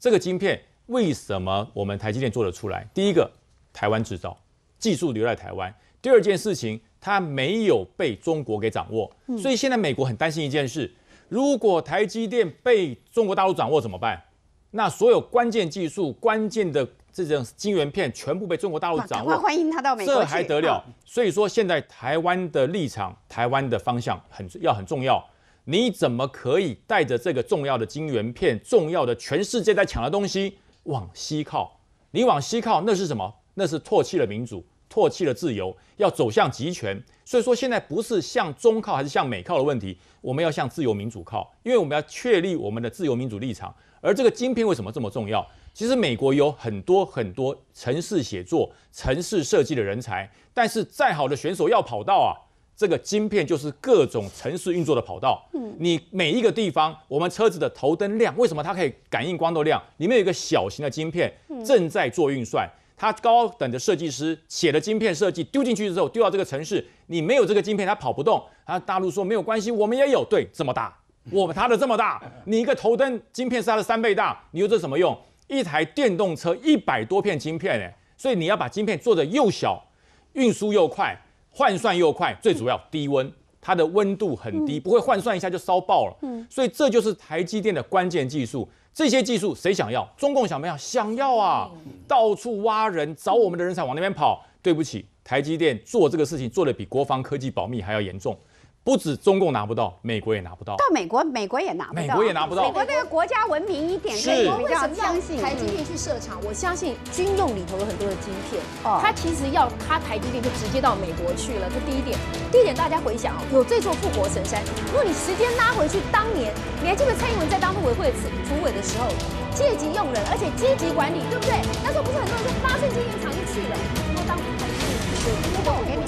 这个晶片为什么我们台积电做得出来？第一个，台湾制造，技术留在台湾；第二件事情，它没有被中国给掌握。所以现在美国很担心一件事：如果台积电被中国大陆掌握怎么办？那所有关键技术、关键的这种晶圆片全部被中国大陆掌握，欢迎他到美国这还得了？所以说现在台湾的立场、台湾的方向很要很重要。你怎么可以带着这个重要的晶圆片，重要的全世界在抢的东西往西靠？你往西靠，那是什么？那是唾弃了民主，唾弃了自由，要走向集权。所以说，现在不是向中靠还是向美靠的问题，我们要向自由民主靠，因为我们要确立我们的自由民主立场。而这个晶片为什么这么重要？其实美国有很多很多城市写作、城市设计的人才，但是再好的选手要跑到啊。这个晶片就是各种城市运作的跑道。嗯，你每一个地方，我们车子的头灯亮，为什么它可以感应光都亮？里面有一个小型的晶片正在做运算。它高等的设计师写的晶片设计丢进去之后，丢到这个城市，你没有这个晶片它跑不动。它大陆说没有关系，我们也有。对，这么大，我它的这么大，你一个头灯晶片是它的三倍大，你有这什么用？一台电动车一百多片晶片哎，所以你要把晶片做的又小，运输又快。换算又快，最主要低温，它的温度很低，不会换算一下就烧爆了。嗯，所以这就是台积电的关键技术。这些技术谁想要？中共想不想？想要啊！到处挖人，找我们的人才往那边跑。对不起，台积电做这个事情做得比国防科技保密还要严重。不止中共拿不到，美国也拿不到。到美国，美国也拿不到。美国也拿不到。美国那个国家文明一点，美国为什么要台积电去设厂？我相信军用里头有很多的晶片，它其实要它台积电就直接到美国去了。这第一点，第一点大家回想哦，有这座富国神山。如果你时间拉回去当年，你还记得蔡英文在当委会主主委的时候，借机用人，而且积极管理，对不对？那时候不是很多人说发现经营场就去了，然后当台积电。如果我给你。